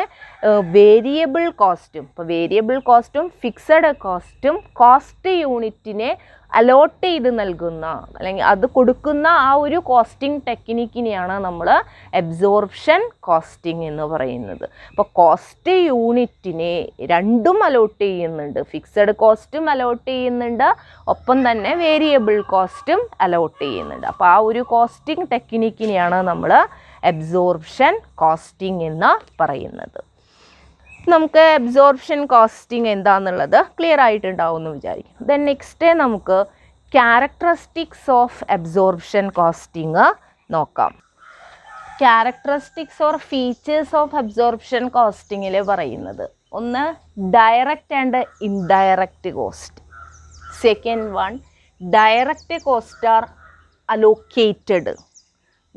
variable കോസ്റ്റും അപ്പോൾ variable കോസ്റ്റും ഫിക്സഡ് കോസ്റ്റും കോസ്റ്റ് യൂണിറ്റിനെ അലോട്ട് ചെയ്ത് നൽകുന്ന അല്ലെങ്കിൽ അത് കൊടുക്കുന്ന ആ ഒരു കോസ്റ്റിംഗ് ടെക്നിക്കിനെയാണ് നമ്മൾ എബ്സോർപ്ഷൻ കോസ്റ്റിംഗ് എന്ന് പറയുന്നത് അപ്പോൾ കോസ്റ്റ് യൂണിറ്റിനെ രണ്ടും അലോട്ട് ചെയ്യുന്നുണ്ട് ഫിക്സഡ് കോസ്റ്റും അലോട്ട് ചെയ്യുന്നുണ്ട് ഒപ്പം തന്നെ വേരിയബിൾ കോസ്റ്റും അലോട്ട് ചെയ്യുന്നുണ്ട് അപ്പോൾ ആ ഒരു കോസ്റ്റിംഗ് ടെക്നിക്കിനെയാണ് നമ്മൾ എബ്സോർപ്ഷൻ കോസ്റ്റിംഗ് എന്ന് പറയുന്നത് നമുക്ക് അബ്സോർപ്ഷൻ കോസ്റ്റിംഗ് എന്താണെന്നുള്ളത് ക്ലിയർ ആയിട്ടുണ്ടാവും എന്ന് വിചാരിക്കും ദെൻ നെക്സ്റ്റ് നമുക്ക് ക്യാരക്ടറിസ്റ്റിക്സ് ഓഫ് അബ്സോർപ്ഷൻ കോസ്റ്റിംഗ് നോക്കാം characteristics or features of absorption കോസ്റ്റിങ്ങിൽ പറയുന്നത് ഒന്ന് direct and indirect cost second one direct cost are allocated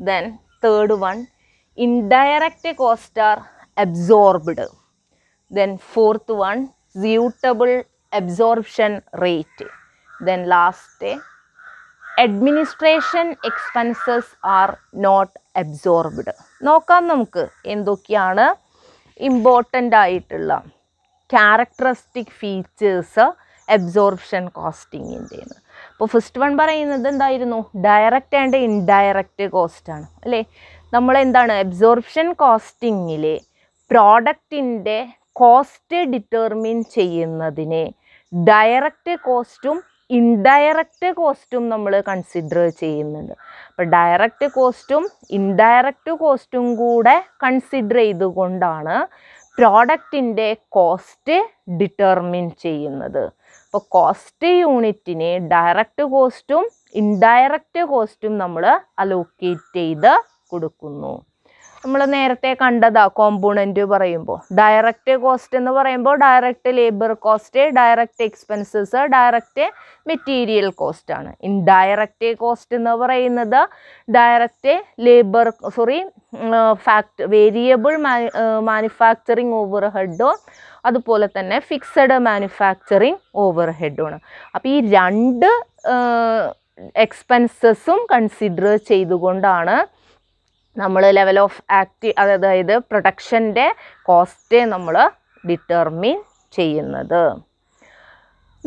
then third one indirect cost are absorbed then fourth one suitable absorption rate then last administration expenses are not absorbed നോക്കാം നമുക്ക് എന്തൊക്കെയാണ് important ആയിട്ടുള്ള characteristic features absorption കോസ്റ്റിങ്ങിൻ്റെ അപ്പോൾ first one പറയുന്നത് എന്തായിരുന്നു direct and indirect കോസ്റ്റാണ് അല്ലേ നമ്മളെന്താണ് absorption കോസ്റ്റിങ്ങിൽ പ്രോഡക്റ്റിൻ്റെ കോസ്റ്റ് ഡിറ്റർമിൻ ചെയ്യുന്നതിനെ ഡയറക്റ്റ് കോസ്റ്റും ഇൻഡയറക്റ്റ് കോസ്റ്റും നമ്മൾ കൺസിഡർ ചെയ്യുന്നുണ്ട് അപ്പോൾ ഡയറക്റ്റ് കോസ്റ്റും ഇൻഡയറക്റ്റ് കോസ്റ്റും കൂടെ കൺസിഡർ ചെയ്തുകൊണ്ടാണ് പ്രോഡക്റ്റിൻ്റെ കോസ്റ്റ് ഡിറ്റർമിൻ ചെയ്യുന്നത് അപ്പോൾ കോസ്റ്റ് യൂണിറ്റിനെ ഡയറക്റ്റ് കോസ്റ്റും ഇൻഡയറക്റ്റ് കോസ്റ്റും നമ്മൾ അലോക്കേറ്റ് ചെയ്ത് കൊടുക്കുന്നു നമ്മൾ നേരത്തെ കണ്ടതാ കോമ്പോണൻറ്റ് പറയുമ്പോൾ ഡയറക്റ്റ് കോസ്റ്റ് എന്ന് പറയുമ്പോൾ direct labour cost direct expenses direct material കോസ്റ്റാണ് ഇൻഡയറക്റ്റ് കോസ്റ്റ് എന്ന് പറയുന്നത് direct labour sorry fact variable manufacturing ഓവർ ഹെഡും അതുപോലെ തന്നെ ഫിക്സഡ് മാനുഫാക്ചറിങ് ഓവർ ഹെഡുമാണ് അപ്പോൾ ഈ രണ്ട് എക്സ്പെൻസസും കൺസിഡർ ചെയ്തുകൊണ്ടാണ് നമ്മൾ ലെവൽ ഓഫ് ആക്ടി അതായത് പ്രൊഡക്ഷൻ്റെ കോസ്റ്റ് നമ്മൾ ഡിറ്റർമിൻ ചെയ്യുന്നത്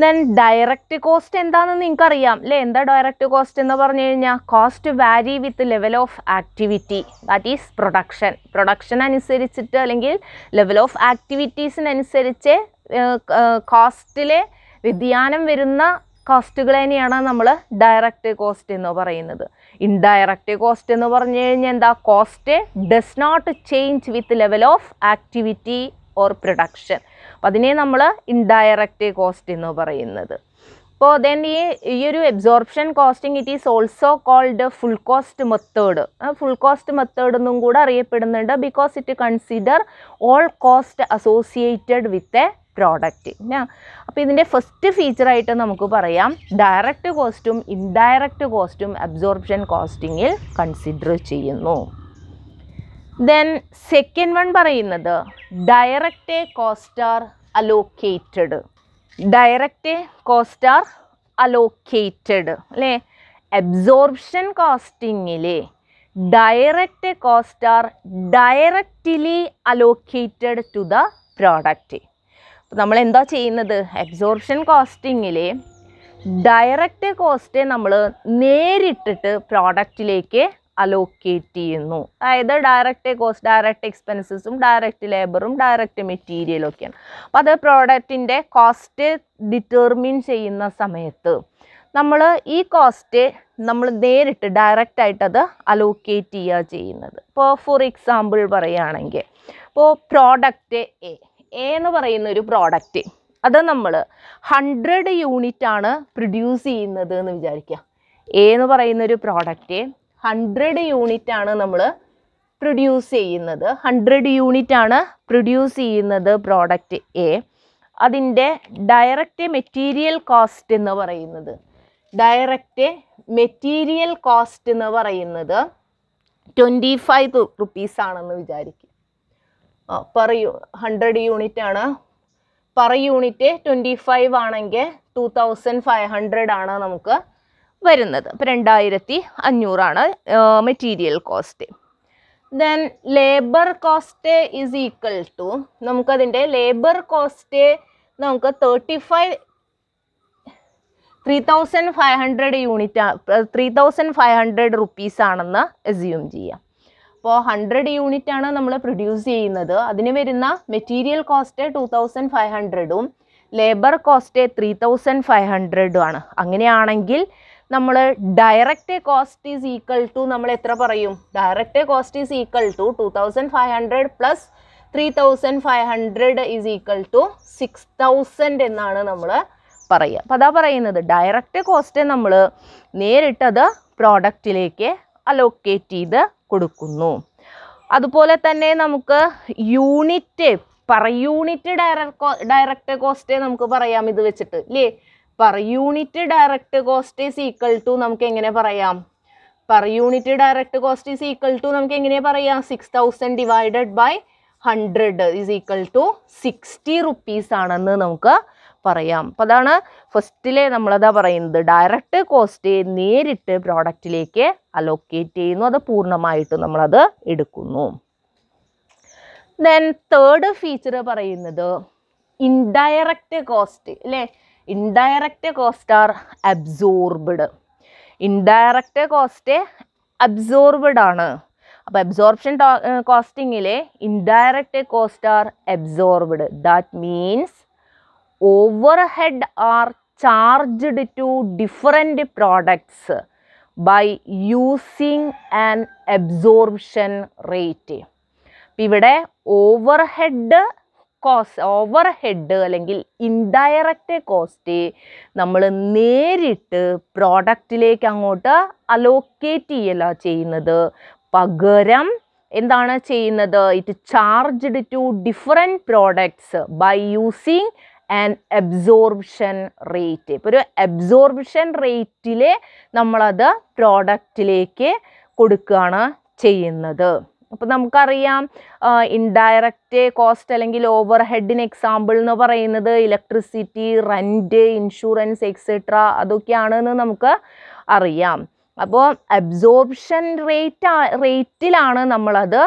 ദെൻ ഡയറക്റ്റ് കോസ്റ്റ് എന്താണെന്ന് നിങ്ങൾക്കറിയാം അല്ലേ എന്താ ഡയറക്റ്റ് കോസ്റ്റ് എന്ന് പറഞ്ഞു കഴിഞ്ഞാൽ cost vary with level of activity that is production production അനുസരിച്ചിട്ട് അല്ലെങ്കിൽ ലെവൽ ഓഫ് ആക്ടിവിറ്റീസിനനുസരിച്ച് കോസ്റ്റിലെ വ്യതിയാനം വരുന്ന കോസ്റ്റുകൾ തന്നെയാണ് നമ്മൾ ഡയറക്റ്റ് കോസ്റ്റ് എന്ന് പറയുന്നത് ഇൻഡയറക്റ്റ് കോസ്റ്റ് എന്ന് പറഞ്ഞു കഴിഞ്ഞാൽ എന്താ cost does not change with level of activity or production അപ്പം അതിനെ നമ്മൾ ഇൻഡയറക്റ്റ് കോസ്റ്റ് എന്ന് പറയുന്നത് അപ്പോൾ ദെൻ ഈ ഈ ഒരു absorption costing it is also called full cost method full cost method എന്നും കൂടെ അറിയപ്പെടുന്നുണ്ട് because it consider all cost associated with a product എന്നാ അപ്പോൾ ഇതിൻ്റെ ഫസ്റ്റ് ഫീച്ചറായിട്ട് നമുക്ക് പറയാം ഡയറക്റ്റ് കോസ്റ്റും ഇൻഡയറക്റ്റ് കോസ്റ്റും അബ്സോർപ്ഷൻ കോസ്റ്റിങ്ങിൽ കൺസിഡർ ചെയ്യുന്നു ദെൻ സെക്കൻഡ് വൺ പറയുന്നത് direct cost are allocated direct cost are allocated അല്ലേ അബ്സോർപ്ഷൻ കോസ്റ്റിങ്ങിലെ direct cost are directly allocated to the product അപ്പോൾ നമ്മൾ എന്താ ചെയ്യുന്നത് അബ്സോർപ്ഷൻ കോസ്റ്റിങ്ങിൽ ഡയറക്റ്റ് കോസ്റ്റ് നമ്മൾ നേരിട്ടിട്ട് പ്രോഡക്റ്റിലേക്ക് അലോക്കേറ്റ് ചെയ്യുന്നു അതായത് ഡയറക്റ്റ് കോസ്റ്റ് ഡയറക്റ്റ് എക്സ്പെൻസസും ഡയറക്റ്റ് ലേബറും ഡയറക്റ്റ് മെറ്റീരിയലും ഒക്കെയാണ് അപ്പോൾ അത് പ്രോഡക്റ്റിൻ്റെ കോസ്റ്റ് ഡിറ്റർമിൻ ചെയ്യുന്ന സമയത്ത് നമ്മൾ ഈ കോസ്റ്റ് നമ്മൾ നേരിട്ട് ആയിട്ട് അത് അലോക്കേറ്റ് ചെയ്യുക ചെയ്യുന്നത് ഇപ്പോൾ ഫോർ എക്സാമ്പിൾ പറയുകയാണെങ്കിൽ ഇപ്പോൾ പ്രോഡക്റ്റ് എ എ എന്ന് പറയുന്ന ഒരു പ്രോഡക്റ്റ് അത് നമ്മൾ ഹൺഡ്രഡ് ആണ് പ്രൊഡ്യൂസ് ചെയ്യുന്നത് എന്ന് വിചാരിക്കുക എ എന്ന് പറയുന്ന ഒരു പ്രോഡക്റ്റ് ഹൺഡ്രഡ് ആണ് നമ്മൾ പ്രൊഡ്യൂസ് ചെയ്യുന്നത് ഹൺഡ്രഡ് ആണ് പ്രൊഡ്യൂസ് ചെയ്യുന്നത് പ്രോഡക്റ്റ് എ അതിൻ്റെ ഡയറക്റ്റ് മെറ്റീരിയൽ കോസ്റ്റ് എന്ന് പറയുന്നത് ഡയറക്റ്റ് മെറ്റീരിയൽ കോസ്റ്റ് എന്ന് പറയുന്നത് ട്വൻറ്റി ഫൈവ് റുപ്പീസ് ആണെന്ന് വിചാരിക്കുക പെർ യൂ ഹൺഡ്രഡ് യൂണിറ്റ് ആണ് പെർ യൂണിറ്റ് ട്വൻറ്റി ഫൈവ് ആണെങ്കിൽ ടു തൗസൻഡ് ഫൈവ് ഹൺഡ്രഡ് ആണ് നമുക്ക് വരുന്നത് അപ്പം രണ്ടായിരത്തി അഞ്ഞൂറാണ് material cost then labour cost is equal to നമുക്കതിൻ്റെ ലേബർ കോസ്റ്റ് നമുക്ക് thirty five three thousand five hundred unit three thousand five hundred rupees ആണെന്ന് അസ്യൂം ചെയ്യാം അപ്പോൾ ഹൺഡ്രഡ് യൂണിറ്റ് ആണ് നമ്മൾ പ്രൊഡ്യൂസ് ചെയ്യുന്നത് അതിന് വരുന്ന material cost two thousand five ഹൺഡ്രഡും labour cost three thousand five ഹൺഡ്രഡും ആണ് അങ്ങനെയാണെങ്കിൽ നമ്മൾ direct cost is equal to നമ്മൾ എത്ര പറയും direct cost is equal to two thousand five hundred plus three thousand five hundred is equal to six thousand എന്നാണ് നമ്മൾ പറയുക അപ്പോൾ അതാ പറയുന്നത് ഡയറക്റ്റ് കോസ്റ്റ് നമ്മൾ നേരിട്ടത് പ്രോഡക്റ്റിലേക്ക് അലോക്കേറ്റ് ചെയ്ത് കൊടുക്കുന്നു അതുപോലെ തന്നെ നമുക്ക് unit per unit direct direct cost നമുക്ക് പറയാം ഇത് വെച്ചിട്ട് അല്ലേ per unit direct cost is equal to നമുക്ക് എങ്ങനെ പറയാം per unit direct cost is equal to നമുക്ക് എങ്ങനെ പറയാം six thousand divided by hundred is equal to sixty rupees ആണെന്ന് നമുക്ക് പറയാം അപ്പം അതാണ് ഫസ്റ്റിലെ നമ്മളതാ പറയുന്നത് ഡയറക്റ്റ് കോസ്റ്റ് നേരിട്ട് പ്രോഡക്റ്റിലേക്ക് അലോക്കേറ്റ് ചെയ്യുന്നു അത് പൂർണ്ണമായിട്ടും നമ്മളത് എടുക്കുന്നു ദെൻ തേർഡ് ഫീച്ചർ പറയുന്നത് ഇൻഡയറക്റ്റ് കോസ്റ്റ് അല്ലേ indirect cost are absorbed indirect cost absorbed ആണ് അപ്പോൾ അബ്സോർപ്ഷൻ കോസ്റ്റിങ്ങിലെ indirect cost are absorbed that means overhead are charged to different products by using an absorption rate. ഇവിടെ ഓവർഹെഡ് കോസ്റ്റ് ഓവർഹെഡ് അല്ലെങ്കിൽ indirect cost നമ്മൾ നേരിട്ട് പ്രോഡക്റ്റിലേക്ക് അങ്ങോട്ട് allocate ചെയ്യല ചെയ്യുന്നത് പകരം എന്താണ് ചെയ്യുന്നത് it charged to different products by using and absorption rate ഇപ്പോൾ ഒരു അബ്സോർബ്ഷൻ റേറ്റിൽ നമ്മളത് പ്രോഡക്റ്റിലേക്ക് കൊടുക്കുകയാണ് ചെയ്യുന്നത് അപ്പോൾ നമുക്കറിയാം ഇൻഡയറക്റ്റ് കോസ്റ്റ് അല്ലെങ്കിൽ ഓവർ ഹെഡിന് എക്സാമ്പിൾ എന്ന് പറയുന്നത് ഇലക്ട്രിസിറ്റി റെൻറ്റ് ഇൻഷുറൻസ് എക്സെട്ര അതൊക്കെയാണെന്ന് നമുക്ക് അറിയാം അപ്പോൾ അബ്സോർബ്ഷൻ റേറ്റ് റേറ്റിലാണ് നമ്മളത്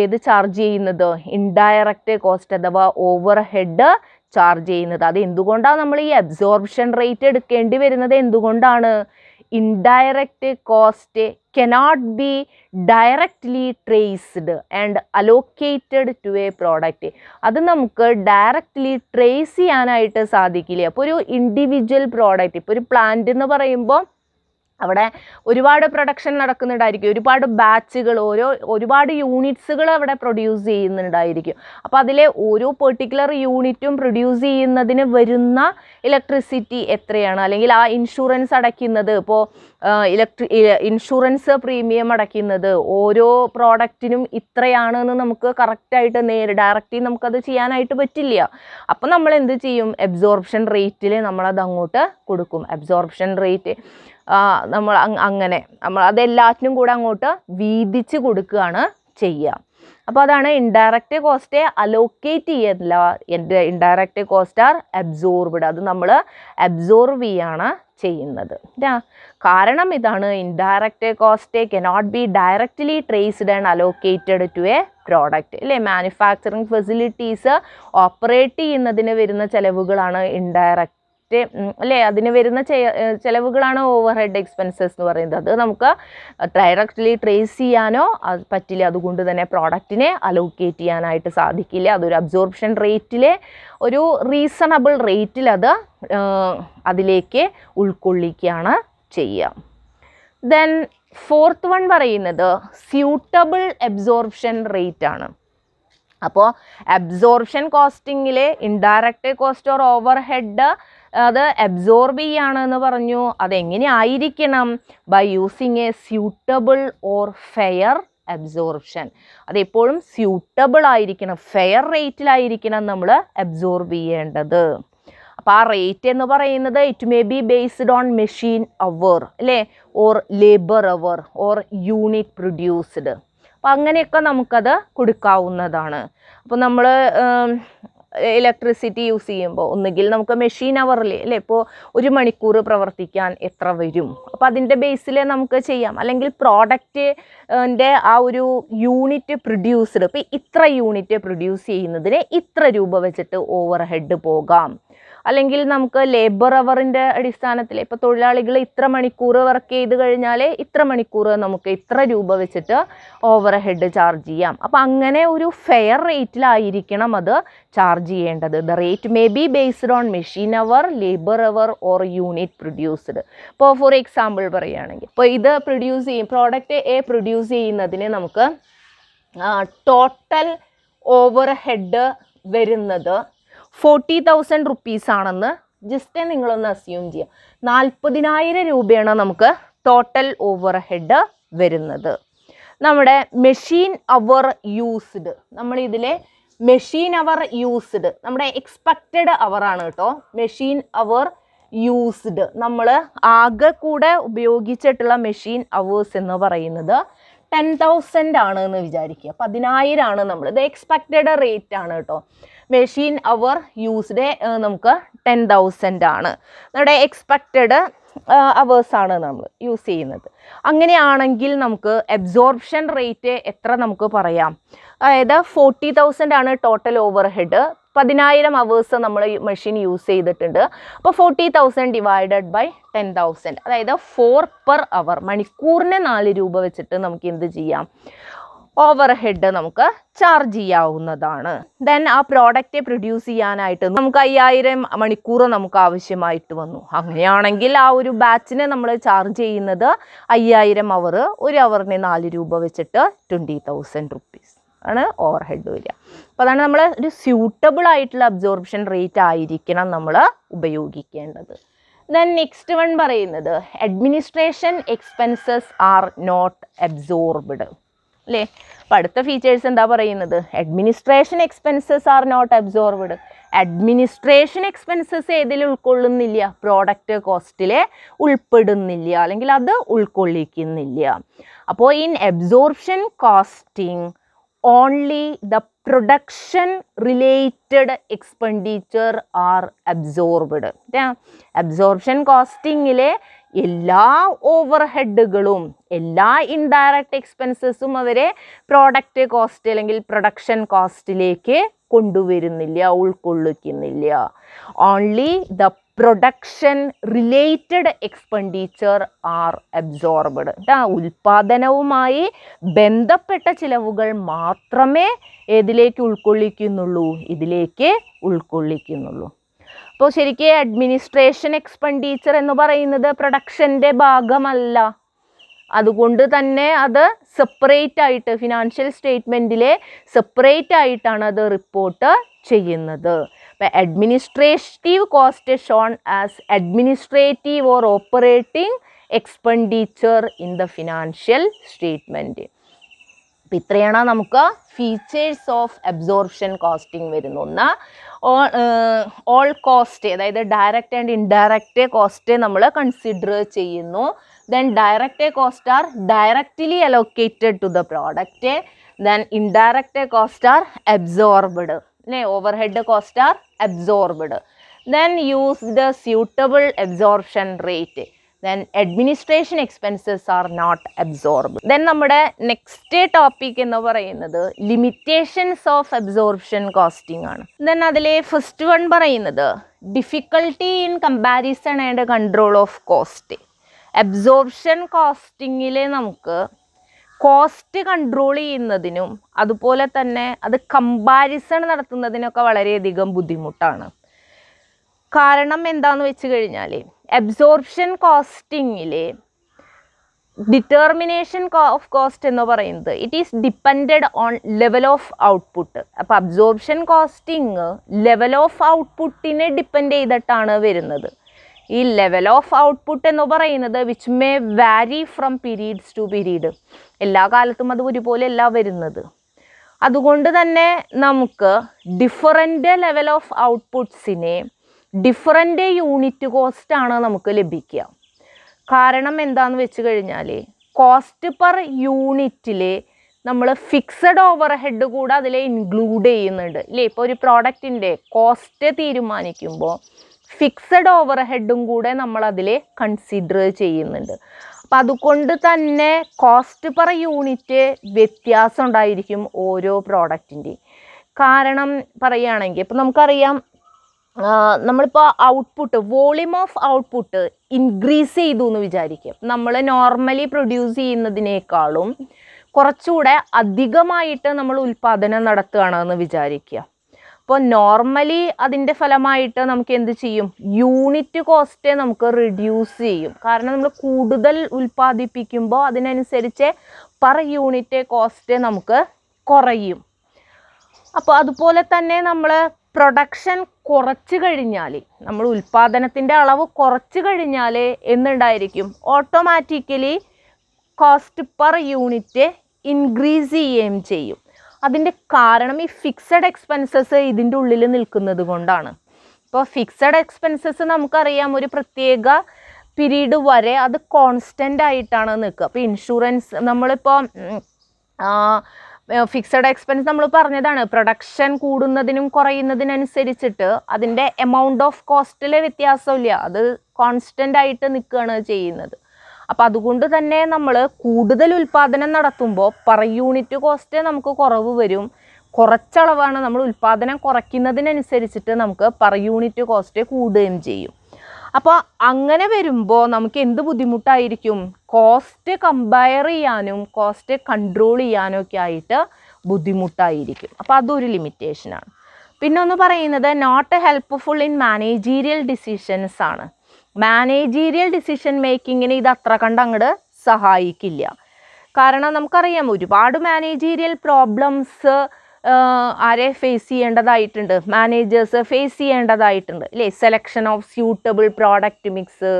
ഏത് ചാർജ് ചെയ്യുന്നത് ഇൻഡയറക്റ്റ് കോസ്റ്റ് അഥവാ ഓവർ ഹെഡ് ചാർജ് ചെയ്യുന്നത് അത് എന്തുകൊണ്ടാണ് നമ്മൾ ഈ അബ്സോർപ്ഷൻ റേറ്റ് എടുക്കേണ്ടി വരുന്നത് എന്തുകൊണ്ടാണ് indirect cost cannot be directly traced and allocated to a product അത് നമുക്ക് ഡയറക്റ്റ്ലി ട്രേസ് ചെയ്യാനായിട്ട് സാധിക്കില്ല അപ്പോൾ ഒരു ഇൻഡിവിജ്വൽ പ്രോഡക്റ്റ് ഇപ്പോൾ ഒരു പ്ലാന്റ് എന്ന് പറയുമ്പോൾ അവിടെ ഒരുപാട് പ്രൊഡക്ഷൻ നടക്കുന്നുണ്ടായിരിക്കും ഒരുപാട് ബാച്ചുകൾ ഓരോ ഒരുപാട് യൂണിറ്റ്സുകൾ അവിടെ പ്രൊഡ്യൂസ് ചെയ്യുന്നുണ്ടായിരിക്കും അപ്പോൾ അതിലെ ഓരോ പെർട്ടിക്കുലർ യൂണിറ്റും പ്രൊഡ്യൂസ് ചെയ്യുന്നതിന് വരുന്ന ഇലക്ട്രിസിറ്റി എത്രയാണ് അല്ലെങ്കിൽ ആ ഇൻഷുറൻസ് അടയ്ക്കുന്നത് ഇപ്പോൾ ഇലക്ട്രി ഇൻഷുറൻസ് പ്രീമിയം അടയ്ക്കുന്നത് ഓരോ പ്രോഡക്റ്റിനും ഇത്രയാണെന്ന് നമുക്ക് കറക്റ്റായിട്ട് നേരെ ഡയറക്റ്റ് നമുക്കത് ചെയ്യാനായിട്ട് പറ്റില്ല അപ്പം നമ്മൾ എന്ത് ചെയ്യും അബ്സോർപ്ഷൻ റേറ്റിൽ നമ്മളത് അങ്ങോട്ട് കൊടുക്കും അബ്സോർപ്ഷൻ റേറ്റ് നമ്മൾ അങ്ങനെ നമ്മൾ അതെല്ലാറ്റിനും കൂടെ അങ്ങോട്ട് വീതിച്ച് കൊടുക്കുകയാണ് ചെയ്യുക അപ്പോൾ അതാണ് ഇൻഡയറക്റ്റ് കോസ്റ്റ് അലോക്കേറ്റ് എൻ്റെ ഇൻഡയറക്റ്റ് കോസ്റ്റ് ആർ അബ്സോർബ്ഡ് അത് നമ്മൾ അബ്സോർവ് ചെയ്യാണ് ചെയ്യുന്നത് കാരണം ഇതാണ് indirect cost cannot be directly traced and allocated to a product അല്ലേ മാനുഫാക്ചറിങ് ഫെസിലിറ്റീസ് ഓപ്പറേറ്റ് ചെയ്യുന്നതിന് വരുന്ന ചിലവുകളാണ് ഇൻഡയറക്റ്റ് മറ്റേ അല്ലേ അതിന് വരുന്ന ചെലവുകളാണ് ഓവർ ഹെഡ് എക്സ്പെൻസസ് എന്ന് പറയുന്നത് അത് നമുക്ക് ഡയറക്റ്റ്ലി ട്രേസ് ചെയ്യാനോ പറ്റില്ല അതുകൊണ്ട് തന്നെ പ്രോഡക്റ്റിനെ അലോക്കേറ്റ് ചെയ്യാനായിട്ട് സാധിക്കില്ല അതൊരു അബ്സോർപ്ഷൻ റേറ്റിലെ ഒരു റീസണബിൾ റേറ്റിൽ അത് അതിലേക്ക് ഉൾക്കൊള്ളിക്കുകയാണ് ചെയ്യുക ദെൻ ഫോർത്ത് വൺ പറയുന്നത് സ്യൂട്ടബിൾ അബ്സോർപ്ഷൻ റേറ്റ് ആണ് അപ്പോൾ അബ്സോർപ്ഷൻ കോസ്റ്റിങ്ങിലെ indirect cost or overhead അത് അബ്സോർബ് ചെയ്യാണ് എന്ന് പറഞ്ഞു അതെങ്ങനെയായിരിക്കണം ആയിരിക്കണം by using a suitable or fair absorption അതെപ്പോഴും സ്യൂട്ടബിൾ ആയിരിക്കണം ഫെയർ റേറ്റിലായിരിക്കണം നമ്മൾ അബ്സോർബ് ചെയ്യേണ്ടത് അപ്പോൾ ആ റേറ്റ് എന്ന് പറയുന്നത് it may be based on machine hour അല്ലേ or labour hour or unit produced അപ്പോൾ അങ്ങനെയൊക്കെ നമുക്കത് കൊടുക്കാവുന്നതാണ് അപ്പോൾ നമ്മൾ ഇലക്ട്രിസിറ്റി യൂസ് ചെയ്യുമ്പോൾ ഒന്നുകിൽ നമുക്ക് മെഷീൻ അവറിൽ അല്ലേ ഇപ്പോൾ ഒരു മണിക്കൂർ പ്രവർത്തിക്കാൻ എത്ര വരും അപ്പോൾ അതിൻ്റെ ബേസിൽ നമുക്ക് ചെയ്യാം അല്ലെങ്കിൽ പ്രോഡക്റ്റിൻ്റെ ആ ഒരു യൂണിറ്റ് പ്രൊഡ്യൂസ്ഡ് ഇപ്പോൾ ഇത്ര യൂണിറ്റ് പ്രൊഡ്യൂസ് ചെയ്യുന്നതിന് ഇത്ര രൂപ വെച്ചിട്ട് ഓവർ ഹെഡ് പോകാം അല്ലെങ്കിൽ നമുക്ക് ലേബർ അവറിൻ്റെ അടിസ്ഥാനത്തിൽ ഇപ്പോൾ തൊഴിലാളികൾ ഇത്ര മണിക്കൂർ വർക്ക് ചെയ്ത് കഴിഞ്ഞാൽ ഇത്ര മണിക്കൂർ നമുക്ക് ഇത്ര രൂപ വെച്ചിട്ട് ഓവർ ഹെഡ് ചാർജ് ചെയ്യാം അപ്പോൾ അങ്ങനെ ഒരു ഫെയർ റേറ്റിലായിരിക്കണം അത് ചാർജ് ചെയ്യേണ്ടത് the rate may be based on machine hour labour hour or unit produced ഇപ്പോൾ ഫോർ എക്സാമ്പിൾ പറയുകയാണെങ്കിൽ ഇപ്പോൾ ഇത് പ്രൊഡ്യൂസ് ചെയ്യും പ്രോഡക്റ്റ് എ പ്രൊഡ്യൂസ് ചെയ്യുന്നതിന് നമുക്ക് ടോട്ടൽ ഓവർ ഹെഡ് വരുന്നത് ഫോർട്ടി തൗസൻഡ് റുപ്പീസ് ആണെന്ന് ജസ്റ്റ് നിങ്ങളൊന്ന് അസ്യൂം ചെയ്യാം നാൽപ്പതിനായിരം രൂപയാണ് നമുക്ക് ടോട്ടൽ ഓവർ ഹെഡ് വരുന്നത് നമ്മുടെ മെഷീൻ അവർ യൂസ്ഡ് നമ്മളിതിലെ മെഷീൻ അവർ യൂസ്ഡ് നമ്മുടെ എക്സ്പെക്റ്റഡ് അവർ ആണ് കേട്ടോ മെഷീൻ അവർ യൂസ്ഡ് നമ്മൾ ആകെ കൂടെ ഉപയോഗിച്ചിട്ടുള്ള മെഷീൻ അവേഴ്സ് എന്ന് പറയുന്നത് ടെൻ തൗസൻഡ് ആണ് എന്ന് വിചാരിക്കുക പതിനായിരമാണ് നമ്മൾ ഇത് എക്സ്പെക്റ്റഡ് റേറ്റ് ആണ് കേട്ടോ മെഷീൻ അവർ യൂസ്ഡ് നമുക്ക് ടെൻ തൗസൻഡ് ആണ് നമ്മുടെ എക്സ്പെക്റ്റഡ് അവേഴ്സാണ് നമ്മൾ യൂസ് ചെയ്യുന്നത് അങ്ങനെയാണെങ്കിൽ നമുക്ക് അബ്സോർപ്ഷൻ റേറ്റ് എത്ര നമുക്ക് പറയാം അതായത് ഫോർട്ടി തൗസൻഡ് ആണ് ടോട്ടൽ ഓവർ ഹെഡ് പതിനായിരം അവേഴ്സ് നമ്മൾ മെഷീൻ യൂസ് ചെയ്തിട്ടുണ്ട് അപ്പോൾ forty thousand divided by ten thousand അതായത് ഫോർ പെർ അവർ മണിക്കൂറിന് നാല് രൂപ വെച്ചിട്ട് നമുക്ക് എന്ത് ചെയ്യാം ഓവർ ഹെഡ് നമുക്ക് ചാർജ് ചെയ്യാവുന്നതാണ് ദെൻ ആ പ്രോഡക്റ്റ് പ്രൊഡ്യൂസ് ചെയ്യാനായിട്ട് നമുക്ക് അയ്യായിരം മണിക്കൂർ നമുക്ക് ആവശ്യമായിട്ട് വന്നു അങ്ങനെയാണെങ്കിൽ ആ ഒരു ബാച്ചിനെ നമ്മൾ ചാർജ് ചെയ്യുന്നത് അയ്യായിരം അവർ ഒരു അവറിന് നാല് രൂപ വെച്ചിട്ട് ട്വൻറ്റി തൗസൻഡ് റുപ്പീസ് ആണ് ഓവർ ഹെഡ് വരിക അപ്പോൾ അതാണ് നമ്മൾ ഒരു സ്യൂട്ടബിൾ ആയിട്ടുള്ള അബ്സോർപ്ഷൻ റേറ്റ് ആയിരിക്കണം നമ്മൾ ഉപയോഗിക്കേണ്ടത് ദെൻ നെക്സ്റ്റ് വൺ പറയുന്നത് administration expenses are not absorbed അല്ലേ അപ്പം അടുത്ത ഫീച്ചേഴ്സ് എന്താ പറയുന്നത് administration expenses are not absorbed administration expenses ഏതിൽ ഉൾക്കൊള്ളുന്നില്ല പ്രോഡക്റ്റ് കോസ്റ്റിൽ ഉൾപ്പെടുന്നില്ല അല്ലെങ്കിൽ അത് ഉൾക്കൊള്ളിക്കുന്നില്ല അപ്പോൾ in absorption costing only the production related expenditure are absorbed absorption കോസ്റ്റിങ്ങിലെ എല്ലാ ഓവർ ഹെഡുകളും എല്ലാ ഇൻഡയറക്റ്റ് എക്സ്പെൻസസും അവരെ പ്രോഡക്റ്റ് കോസ്റ്റ് അല്ലെങ്കിൽ പ്രൊഡക്ഷൻ കോസ്റ്റിലേക്ക് കൊണ്ടുവരുന്നില്ല ഉൾക്കൊള്ളിക്കുന്നില്ല only the production related expenditure are absorbed ആ ഉൽപാദനവുമായി ബന്ധപ്പെട്ട ചിലവുകൾ മാത്രമേ ഏതിലേക്ക് ഉൾക്കൊള്ളിക്കുന്നുള്ളൂ ഇതിലേക്ക് ഉൾക്കൊള്ളിക്കുന്നുള്ളൂ അപ്പോൾ ശരിക്കും അഡ്മിനിസ്ട്രേഷൻ എക്സ്പെൻഡിച്ചർ എന്ന് പറയുന്നത് പ്രൊഡക്ഷൻ്റെ ഭാഗമല്ല അതുകൊണ്ട് തന്നെ അത് സെപ്പറേറ്റ് ആയിട്ട് ഫിനാൻഷ്യൽ സ്റ്റേറ്റ്മെൻറ്റിലെ സെപ്പറേറ്റ് ആയിട്ടാണ് അത് റിപ്പോർട്ട് ചെയ്യുന്നത് അപ്പോൾ administrative cost shown as administrative or operating expenditure in the financial statement അപ്പം ഇത്രയാണ് നമുക്ക് ഫീച്ചേഴ്സ് ഓഫ് അബ്സോർപ്ഷൻ കോസ്റ്റിംഗ് വരുന്ന ഓൾ കോസ്റ്റ് അതായത് ഡയറക്റ്റ് ആൻഡ് ഇൻഡയറക്റ്റ് കോസ്റ്റ് നമ്മൾ കൺസിഡർ ചെയ്യുന്നു then direct cost are directly allocated to the product then indirect cost are absorbed അല്ലേ overhead cost are absorbed then use the suitable absorption rate then administration expenses are not absorb then നമ്മുടെ next topic എന്ന് പറയുന്നത് limitations of absorption costing ആണ് then അതിലെ first one പറയുന്നത് difficulty in comparison and control of cost absorption കോസ്റ്റിങ്ങിൽ നമുക്ക് cost control ചെയ്യുന്നതിനും അതുപോലെ തന്നെ അത് കമ്പാരിസൺ നടത്തുന്നതിനൊക്കെ വളരെയധികം ബുദ്ധിമുട്ടാണ് കാരണം എന്താണെന്ന് വെച്ച് കഴിഞ്ഞാൽ അബ്സോർപ്ഷൻ കോസ്റ്റിങ്ങിൽ ഡിറ്റർമിനേഷൻ ഓഫ് കോസ്റ്റ് എന്ന് പറയുന്നത് it is depend on level of output അപ്പോൾ അബ്സോർപ്ഷൻ കോസ്റ്റിങ് ലെവൽ ഓഫ് ഔട്ട്പുട്ടിനെ ഡിപ്പെൻഡ് ചെയ്തിട്ടാണ് വരുന്നത് ഈ ലെവൽ ഓഫ് ഔട്ട്പുട്ട് എന്ന് പറയുന്നത് which may vary from periods to period എല്ലാ കാലത്തും അത് ഒരുപോലെ അല്ല വരുന്നത് അതുകൊണ്ട് തന്നെ നമുക്ക് ഡിഫറൻ്റ് ലെവൽ ഓഫ് ഔട്ട്പുട്ട്സിനെ ഡിഫറൻ്റ് യൂണിറ്റ് കോസ്റ്റ് ആണ് നമുക്ക് ലഭിക്കുക കാരണം എന്താണെന്ന് വെച്ച് കഴിഞ്ഞാൽ കോസ്റ്റ് പെർ യൂണിറ്റിൽ നമ്മൾ ഫിക്സഡ് ഓവർ ഹെഡ് കൂടെ അതിൽ ഇൻക്ലൂഡ് ചെയ്യുന്നുണ്ട് ഇല്ലേ ഇപ്പോൾ ഒരു പ്രോഡക്റ്റിൻ്റെ കോസ്റ്റ് തീരുമാനിക്കുമ്പോൾ ഫിക്സഡ് ഓവർ ഹെഡും കൂടെ നമ്മൾ അതിൽ കൺസിഡർ ചെയ്യുന്നുണ്ട് അപ്പം അതുകൊണ്ട് തന്നെ കോസ്റ്റ് പെർ യൂണിറ്റ് വ്യത്യാസം ഉണ്ടായിരിക്കും ഓരോ പ്രോഡക്റ്റിൻ്റെ കാരണം പറയുകയാണെങ്കിൽ ഇപ്പം നമുക്കറിയാം നമ്മളിപ്പോൾ output volume of output increase ചെയ്തു എന്ന് വിചാരിക്കും നമ്മൾ നോർമലി പ്രൊഡ്യൂസ് ചെയ്യുന്നതിനേക്കാളും കുറച്ചുകൂടെ അധികമായിട്ട് നമ്മൾ ഉൽപ്പാദനം നടത്തുകയാണെന്ന് വിചാരിക്കുക അപ്പോൾ നോർമലി അതിൻ്റെ ഫലമായിട്ട് നമുക്ക് എന്ത് ചെയ്യും യൂണിറ്റ് കോസ്റ്റേ നമുക്ക് റിഡ്യൂസ് ചെയ്യും കാരണം നമ്മൾ കൂടുതൽ ഉൽപ്പാദിപ്പിക്കുമ്പോൾ അതിനനുസരിച്ച് പെർ യൂണിറ്റ് കോസ്റ്റ് നമുക്ക് കുറയും അപ്പോൾ അതുപോലെ തന്നെ നമ്മൾ പ്രൊഡക്ഷൻ കുറച്ച് കഴിഞ്ഞാൽ നമ്മൾ ഉൽപ്പാദനത്തിൻ്റെ അളവ് കുറച്ച് കഴിഞ്ഞാൽ എന്നുണ്ടായിരിക്കും automatically cost per unit increase ചെയ്യുകയും ചെയ്യും അതിൻ്റെ കാരണം ഈ ഫിക്സഡ് എക്സ്പെൻസസ് ഇതിൻ്റെ ഉള്ളിൽ നിൽക്കുന്നത് കൊണ്ടാണ് ഇപ്പോൾ ഫിക്സഡ് എക്സ്പെൻസസ് നമുക്കറിയാം ഒരു പ്രത്യേക പീരീഡ് വരെ അത് കോൺസ്റ്റൻ്റ് ആയിട്ടാണ് നിൽക്കുക അപ്പോൾ ഇൻഷുറൻസ് നമ്മളിപ്പോൾ ഫിക്സഡ് എക്സ്പെൻസ് നമ്മൾ പറഞ്ഞതാണ് പ്രൊഡക്ഷൻ കൂടുന്നതിനും കുറയുന്നതിനനുസരിച്ചിട്ട് അതിൻ്റെ എമൗണ്ട് ഓഫ് കോസ്റ്റിലെ വ്യത്യാസമില്ല അത് കോൺസ്റ്റൻ്റ് ആയിട്ട് നിൽക്കുകയാണ് ചെയ്യുന്നത് അപ്പോൾ അതുകൊണ്ട് തന്നെ നമ്മൾ കൂടുതൽ ഉൽപ്പാദനം നടത്തുമ്പോൾ per യൂണിറ്റ് കോസ്റ്റ് നമുക്ക് കുറവ് വരും കുറച്ചളവാണ് നമ്മൾ ഉൽപ്പാദനം കുറയ്ക്കുന്നതിനനുസരിച്ചിട്ട് നമുക്ക് per യൂണിറ്റ് കോസ്റ്റ് കൂടുകയും ചെയ്യും അപ്പോൾ അങ്ങനെ വരുമ്പോൾ നമുക്ക് എന്ത് ബുദ്ധിമുട്ടായിരിക്കും കോസ്റ്റ് കമ്പയർ ചെയ്യാനും കോസ്റ്റ് കൺട്രോൾ ചെയ്യാനും ഒക്കെ ആയിട്ട് ബുദ്ധിമുട്ടായിരിക്കും അപ്പോൾ അതൊരു ലിമിറ്റേഷനാണ് പിന്നെ ഒന്ന് പറയുന്നത് not helpful in managerial decisions ആണ് മാനേജീരിയൽ ഡിസിഷൻ മേക്കിങ്ങിന് ഇത് അത്ര കണ്ട് അങ്ങോട്ട് സഹായിക്കില്ല കാരണം നമുക്കറിയാം ഒരുപാട് മാനേജീരിയൽ പ്രോബ്ലംസ് ആരെ ഫേസ് ചെയ്യേണ്ടതായിട്ടുണ്ട് മാനേജേഴ്സ് ഫേസ് ചെയ്യേണ്ടതായിട്ടുണ്ട് അല്ലേ selection of suitable product mix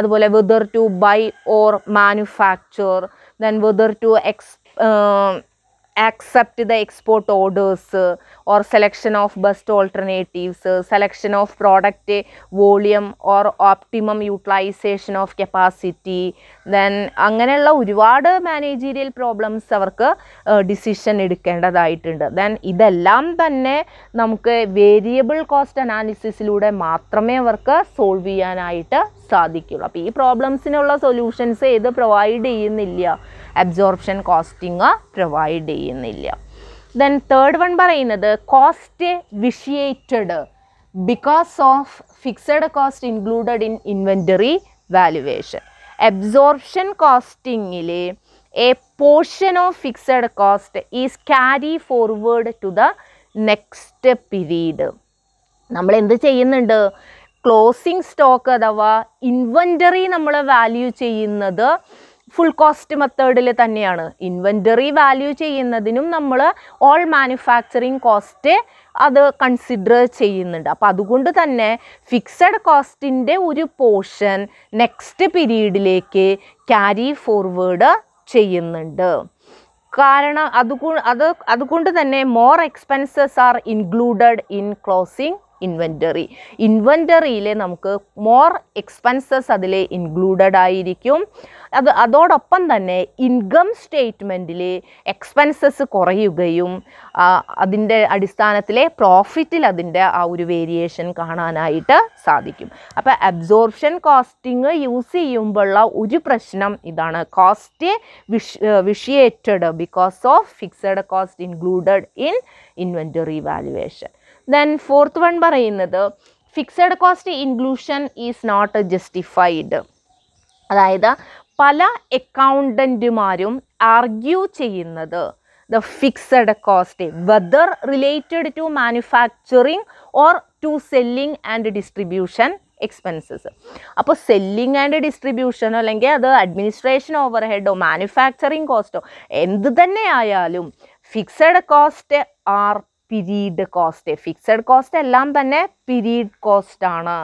അതുപോലെ whether to buy or manufacture then whether to എക്സ് accept the export orders or uh, or selection of alternatives alternatives, of uh, selection of product uh, volume or optimum utilization of capacity. Then അങ്ങനെയുള്ള ഒരുപാട് managerial problems അവർക്ക് decision എടുക്കേണ്ടതായിട്ടുണ്ട് then ഇതെല്ലാം തന്നെ നമുക്ക് variable cost അനാലിസിസിലൂടെ മാത്രമേ അവർക്ക് സോൾവ് ചെയ്യാനായിട്ട് സാധിക്കുള്ളൂ അപ്പോൾ ഈ പ്രോബ്ലംസിനുള്ള സൊല്യൂഷൻസ് ഇത് പ്രൊവൈഡ് ചെയ്യുന്നില്ല അബ്സോർപ്ഷൻ കോസ്റ്റിംഗ് പ്രൊവൈഡ് ചെയ്യുന്നില്ല ദെൻ തേർഡ് വൺ പറയുന്നത് cost vitiated because of fixed cost included in inventory valuation absorption കോസ്റ്റിങ്ങിൽ a portion of fixed cost is carry forward to the next period നമ്മൾ എന്ത് ചെയ്യുന്നുണ്ട് closing stock അഥവാ inventory നമ്മൾ value ചെയ്യുന്നത് full cost മെത്തേഡിൽ തന്നെയാണ് ഇൻവെൻ്ററി വാല്യൂ ചെയ്യുന്നതിനും നമ്മൾ ഓൾ മാനുഫാക്ചറിങ് കോസ്റ്റ് അത് കൺസിഡർ ചെയ്യുന്നുണ്ട് അപ്പോൾ അതുകൊണ്ട് തന്നെ ഫിക്സഡ് കോസ്റ്റിൻ്റെ ഒരു പോർഷൻ നെക്സ്റ്റ് പീരീഡിലേക്ക് ക്യാരി ഫോർവേഡ് ചെയ്യുന്നുണ്ട് കാരണം അതുകൊണ്ട് അത് അതുകൊണ്ട് തന്നെ more expenses are included in closing inventory ഇൻവെൻ്ററിയിൽ നമുക്ക് മോർ എക്സ്പെൻസസ് അതിൽ ഇൻക്ലൂഡഡ് ആയിരിക്കും അത് അതോടൊപ്പം തന്നെ ഇൻകം സ്റ്റേറ്റ്മെൻറ്റിൽ എക്സ്പെൻസസ് കുറയുകയും അതിൻ്റെ അടിസ്ഥാനത്തിലെ പ്രോഫിറ്റിൽ അതിൻ്റെ ആ ഒരു വേരിയേഷൻ കാണാനായിട്ട് സാധിക്കും അപ്പോൾ അബ്സോർപ്ഷൻ കോസ്റ്റിംഗ് യൂസ് ചെയ്യുമ്പോഴുള്ള ഒരു പ്രശ്നം ഇതാണ് കോസ്റ്റ് വിഷ് vitiated because of fixed cost included in inventory valuation then fourth one പറയുന്നത് fixed cost inclusion is not justified അതായത് പല അക്കൗണ്ടൻറ്റുമാരും ആർഗ്യൂ ചെയ്യുന്നത് the fixed cost whether related to manufacturing or to selling and distribution expenses അപ്പോൾ selling and ഡിസ്ട്രിബ്യൂഷനോ അല്ലെങ്കിൽ അത് administration ഓവർ ഹെഡോ മാനുഫാക്ചറിങ് കോസ്റ്റോ എന്ത് തന്നെ ആയാലും fixed cost are period cost fixed cost എല്ലാം തന്നെ പീരീഡ് കോസ്റ്റ് ആണ്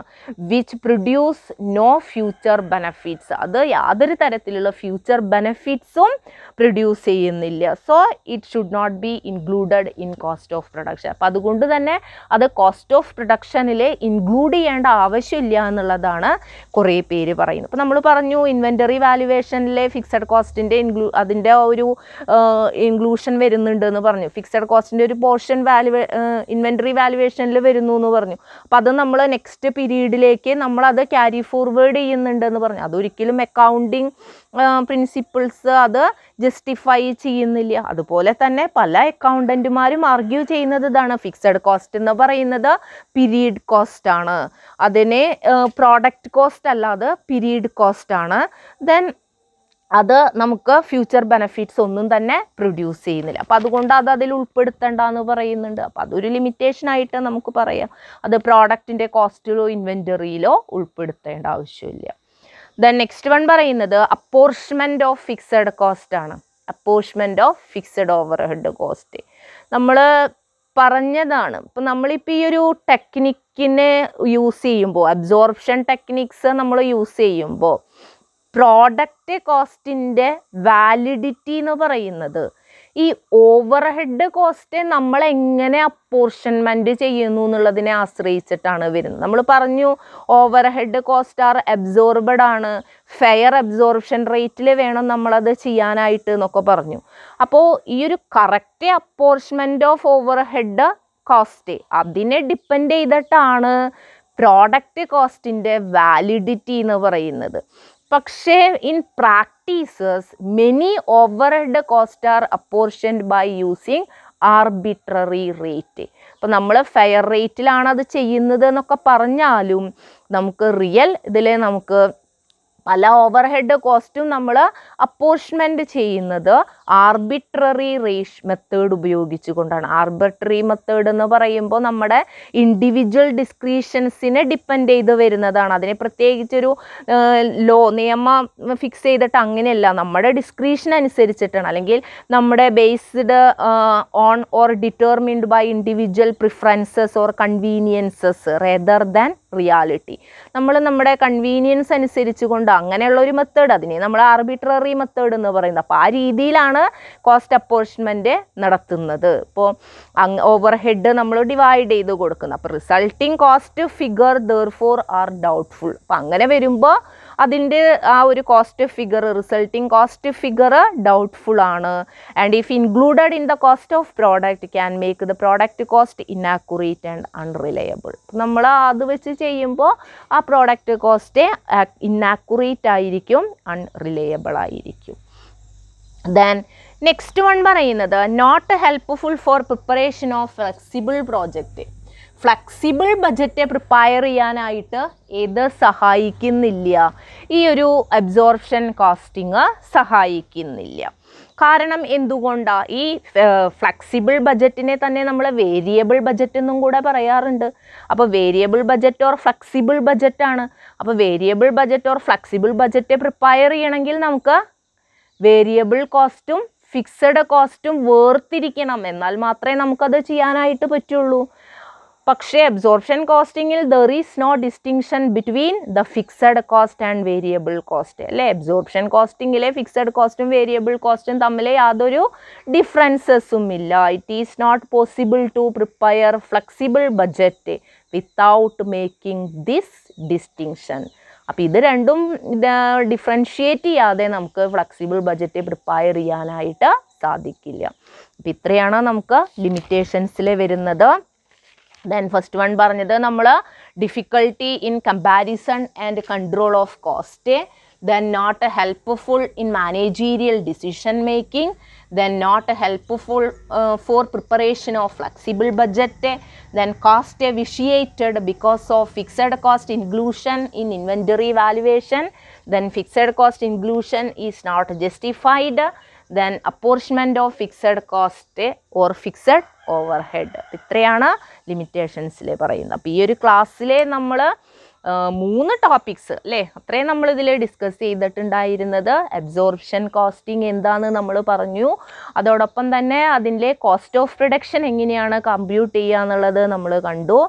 which produce no future benefits അത് യാതൊരു തരത്തിലുള്ള ഫ്യൂച്ചർ ബെനഫിറ്റ്സും പ്രൊഡ്യൂസ് ചെയ്യുന്നില്ല so it should not be included in cost of production അപ്പം അതുകൊണ്ട് തന്നെ അത് കോസ്റ്റ് ഓഫ് പ്രൊഡക്ഷനിൽ ഇൻക്ലൂഡ് ചെയ്യേണ്ട ആവശ്യമില്ല എന്നുള്ളതാണ് കുറേ പേര് പറയുന്നത് അപ്പോൾ നമ്മൾ പറഞ്ഞു ഇൻവെൻ്ററി വാല്യുവേഷനിലെ ഫിക്സഡ് കോസ്റ്റിൻ്റെ ഇൻക്ലൂ അതിൻ്റെ ഒരു ഇൻക്ലൂഷൻ വരുന്നുണ്ട് എന്ന് പറഞ്ഞു ഫിക്സഡ് കോസ്റ്റിൻ്റെ ഒരു പോർഷൻ വാലുവേ ഇൻവെൻ്ററി വാല്യുവേഷനിൽ വരുന്നു എന്ന് പറഞ്ഞു അപ്പം അത് നമ്മൾ നെക്സ്റ്റ് പീരീഡിലേക്ക് നമ്മളത് ക്യാരി ഫോർവേഡ് ചെയ്യുന്നുണ്ടെന്ന് പറഞ്ഞു അതൊരിക്കലും അക്കൗണ്ടിങ് പ്രിൻസിപ്പിൾസ് അത് ജസ്റ്റിഫൈ ചെയ്യുന്നില്ല അതുപോലെ തന്നെ പല അക്കൗണ്ടൻറ്റുമാരും ആർഗ്യൂ ചെയ്യുന്നത് ഇതാണ് ഫിക്സഡ് കോസ്റ്റ് എന്ന് പറയുന്നത് പിരീഡ് കോസ്റ്റ് ആണ് അതിനെ പ്രോഡക്റ്റ് കോസ്റ്റ് അല്ലാതെ പിരീഡ് കോസ്റ്റ് ആണ് ദെൻ അത് നമുക്ക് ഫ്യൂച്ചർ ബെനഫിറ്റ്സ് ഒന്നും തന്നെ പ്രൊഡ്യൂസ് ചെയ്യുന്നില്ല അപ്പം അതുകൊണ്ട് അത് അതിൽ ഉൾപ്പെടുത്തേണ്ടെന്ന് പറയുന്നുണ്ട് അപ്പം അതൊരു ലിമിറ്റേഷനായിട്ട് നമുക്ക് പറയാം അത് പ്രോഡക്റ്റിൻ്റെ കോസ്റ്റിലോ ഇൻവെൻറ്ററിയിലോ ഉൾപ്പെടുത്തേണ്ട ആവശ്യമില്ല ദെൻ നെക്സ്റ്റ് വൺ പറയുന്നത് അപ്പോർഷ്മെൻറ്റ് ഓഫ് ഫിക്സഡ് കോസ്റ്റ് ആണ് apportionment of fixed overhead cost നമ്മൾ പറഞ്ഞതാണ് ഇപ്പം നമ്മളിപ്പോൾ ഈ ഒരു ടെക്നിക്കിനെ യൂസ് ചെയ്യുമ്പോൾ അബ്സോർപ്ഷൻ ടെക്നിക്സ് നമ്മൾ യൂസ് ചെയ്യുമ്പോൾ പ്രോഡക്റ്റ് കോസ്റ്റിൻ്റെ വാലിഡിറ്റി എന്ന് പറയുന്നത് ഈ ഓവർ ഹെഡ് കോസ്റ്റ് നമ്മൾ എങ്ങനെ അപ്പോർഷൻമെൻ്റ് ചെയ്യുന്നു എന്നുള്ളതിനെ ആശ്രയിച്ചിട്ടാണ് വരുന്നത് നമ്മൾ പറഞ്ഞു overhead cost are absorbed ആണ് ഫെയർ അബ്സോർപ്ഷൻ റേറ്റിൽ വേണം നമ്മളത് ചെയ്യാനായിട്ട് എന്നൊക്കെ പറഞ്ഞു അപ്പോൾ ഈ ഒരു correct apportionment of overhead cost അതിനെ ഡിപ്പെൻഡ് ചെയ്തിട്ടാണ് പ്രോഡക്റ്റ് കോസ്റ്റിൻ്റെ വാലിഡിറ്റി എന്ന് പറയുന്നത് പക്ഷേ in practices many head cost are apportioned by using arbitrary rate അപ്പോൾ നമ്മൾ ഫെയർ റേറ്റിലാണ് അത് ചെയ്യുന്നത് എന്നൊക്കെ പറഞ്ഞാലും നമുക്ക് റിയൽ ഇതിൽ നമുക്ക് പല ഓവർഹെഡ് കോസ്റ്റും നമ്മൾ അപ്പോർഷ്മെൻ്റ് ചെയ്യുന്നത് ആർബിട്രറി റേഷ് മെത്തേഡ് ഉപയോഗിച്ചുകൊണ്ടാണ് ആർബിട്രറി മെത്തേഡ് എന്ന് പറയുമ്പോൾ നമ്മുടെ ഇൻഡിവിജ്വൽ ഡിസ്ക്രിഷൻസിനെ ഡിപ്പെൻഡ് ചെയ്ത് വരുന്നതാണ് അതിനെ പ്രത്യേകിച്ചൊരു ലോ നിയമം ഫിക്സ് ചെയ്തിട്ട് അങ്ങനെയല്ല നമ്മുടെ ഡിസ്ക്രിഷൻ അനുസരിച്ചിട്ടാണ് അല്ലെങ്കിൽ നമ്മുടെ based on or determined by individual preferences or conveniences rather than reality നമ്മൾ നമ്മുടെ കൺവീനിയൻസ് അനുസരിച്ച് കൊണ്ട് അങ്ങനെയുള്ള ഒരു മെത്തേഡ് അതിനെ നമ്മൾ ആർബിട്രറി മെത്തേഡ് എന്ന് പറയുന്നത് അപ്പോൾ ആ രീതിയിലാണ് കോസ്റ്റ് അപ്പോർച്ച്മെൻറ്റ് നടത്തുന്നത് ഇപ്പോൾ അങ് ഓവർ ഹെഡ് നമ്മൾ ഡിവൈഡ് ചെയ്ത് കൊടുക്കുന്നത് അപ്പോൾ resulting cost figure therefore are doubtful അപ്പോൾ അങ്ങനെ വരുമ്പോൾ അതിൻ്റെ ആ ഒരു cost figure resulting cost figure doubtful ആണ് and if included in the cost of product can make the product cost inaccurate and unreliable നമ്മൾ അത് വെച്ച് ചെയ്യുമ്പോൾ ആ പ്രോഡക്റ്റ് കോസ്റ്റ് ഇന്നാക്കുറേറ്റ് ആയിരിക്കും അൺറിലയബിൾ ആയിരിക്കും ദെൻ നെക്സ്റ്റ് വൺ പറയുന്നത് not helpful for preparation of flexible project flexible budget prepare ചെയ്യാനായിട്ട് ഇത് സഹായിക്കുന്നില്ല ഈ ഒരു അബ്സോർപ്ഷൻ കോസ്റ്റിങ് സഹായിക്കുന്നില്ല കാരണം എന്തുകൊണ്ടാണ് ഈ ഫ്ലെക്സിബിൾ ബജറ്റിനെ തന്നെ നമ്മൾ വേരിയബിൾ ബജറ്റ് എന്നും കൂടെ പറയാറുണ്ട് അപ്പോൾ വേരിയബിൾ ബജറ്റ് ഓർ ഫ്ലെക്സിബിൾ ബജറ്റാണ് അപ്പോൾ variable budget or flexible budget prepare ചെയ്യണമെങ്കിൽ നമുക്ക് വേരിയബിൾ കോസ്റ്റും ഫിക്സഡ് കോസ്റ്റും വേർതിരിക്കണം എന്നാൽ മാത്രമേ നമുക്കത് ചെയ്യാനായിട്ട് പറ്റുള്ളൂ പക്ഷേ അബ്സോർപ്ഷൻ കോസ്റ്റിങ്ങിൽ there is no distinction between the fixed cost and variable cost അല്ലേ അബ്സോർപ്ഷൻ കോസ്റ്റിങ്ങിലെ ഫിക്സഡ് കോസ്റ്റും വേരിയബിൾ കോസ്റ്റും തമ്മിൽ യാതൊരു ഡിഫറൻസസും ഇല്ല it is not possible to prepare flexible budget without making this distinction അപ്പോൾ ഇത് രണ്ടും ഡിഫറൻഷിയേറ്റ് ചെയ്യാതെ നമുക്ക് ഫ്ലെക്സിബിൾ ബഡ്ജറ്റ് പ്രിപ്പയർ ചെയ്യാനായിട്ട് സാധിക്കില്ല അപ്പം ഇത്രയാണ് നമുക്ക് ലിമിറ്റേഷൻസിൽ വരുന്നത് then first one parnadu nammala difficulty in comparison and control of cost then not helpful in managerial decision making then not helpful uh, for preparation of flexible budget then cost vitiated because of fixed cost inclusion in inventory valuation then fixed cost inclusion is not justified then apportionment of fixed cost or fixed overhead ഇത്രയാണ് ലിമിറ്റേഷൻസിൽ പറയുന്നത് അപ്പോൾ ഈ ഒരു ക്ലാസ്സിലെ നമ്മൾ മൂന്ന് topics അല്ലേ അത്രയും നമ്മൾ ഇതിൽ ഡിസ്കസ് ചെയ്തിട്ടുണ്ടായിരുന്നത് അബ്സോർപ്ഷൻ കോസ്റ്റിംഗ് എന്താണെന്ന് നമ്മൾ പറഞ്ഞു അതോടൊപ്പം തന്നെ അതിൻ്റെ കോസ്റ്റ് ഓഫ് പ്രൊഡക്ഷൻ എങ്ങനെയാണ് കമ്പ്യൂട്ട് ചെയ്യുക എന്നുള്ളത് നമ്മൾ കണ്ടു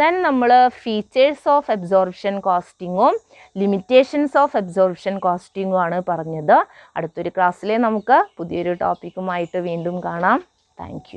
ദെൻ നമ്മൾ ഫീച്ചേഴ്സ് ഓഫ് അബ്സോർപ്ഷൻ കോസ്റ്റിങ്ങും ലിമിറ്റേഷൻസ് ഓഫ് അബ്സോർപ്ഷൻ കോസ്റ്റിങ്ങുമാണ് പറഞ്ഞത് അടുത്തൊരു ക്ലാസ്സിലെ നമുക്ക് പുതിയൊരു ടോപ്പിക്കുമായിട്ട് വീണ്ടും കാണാം താങ്ക്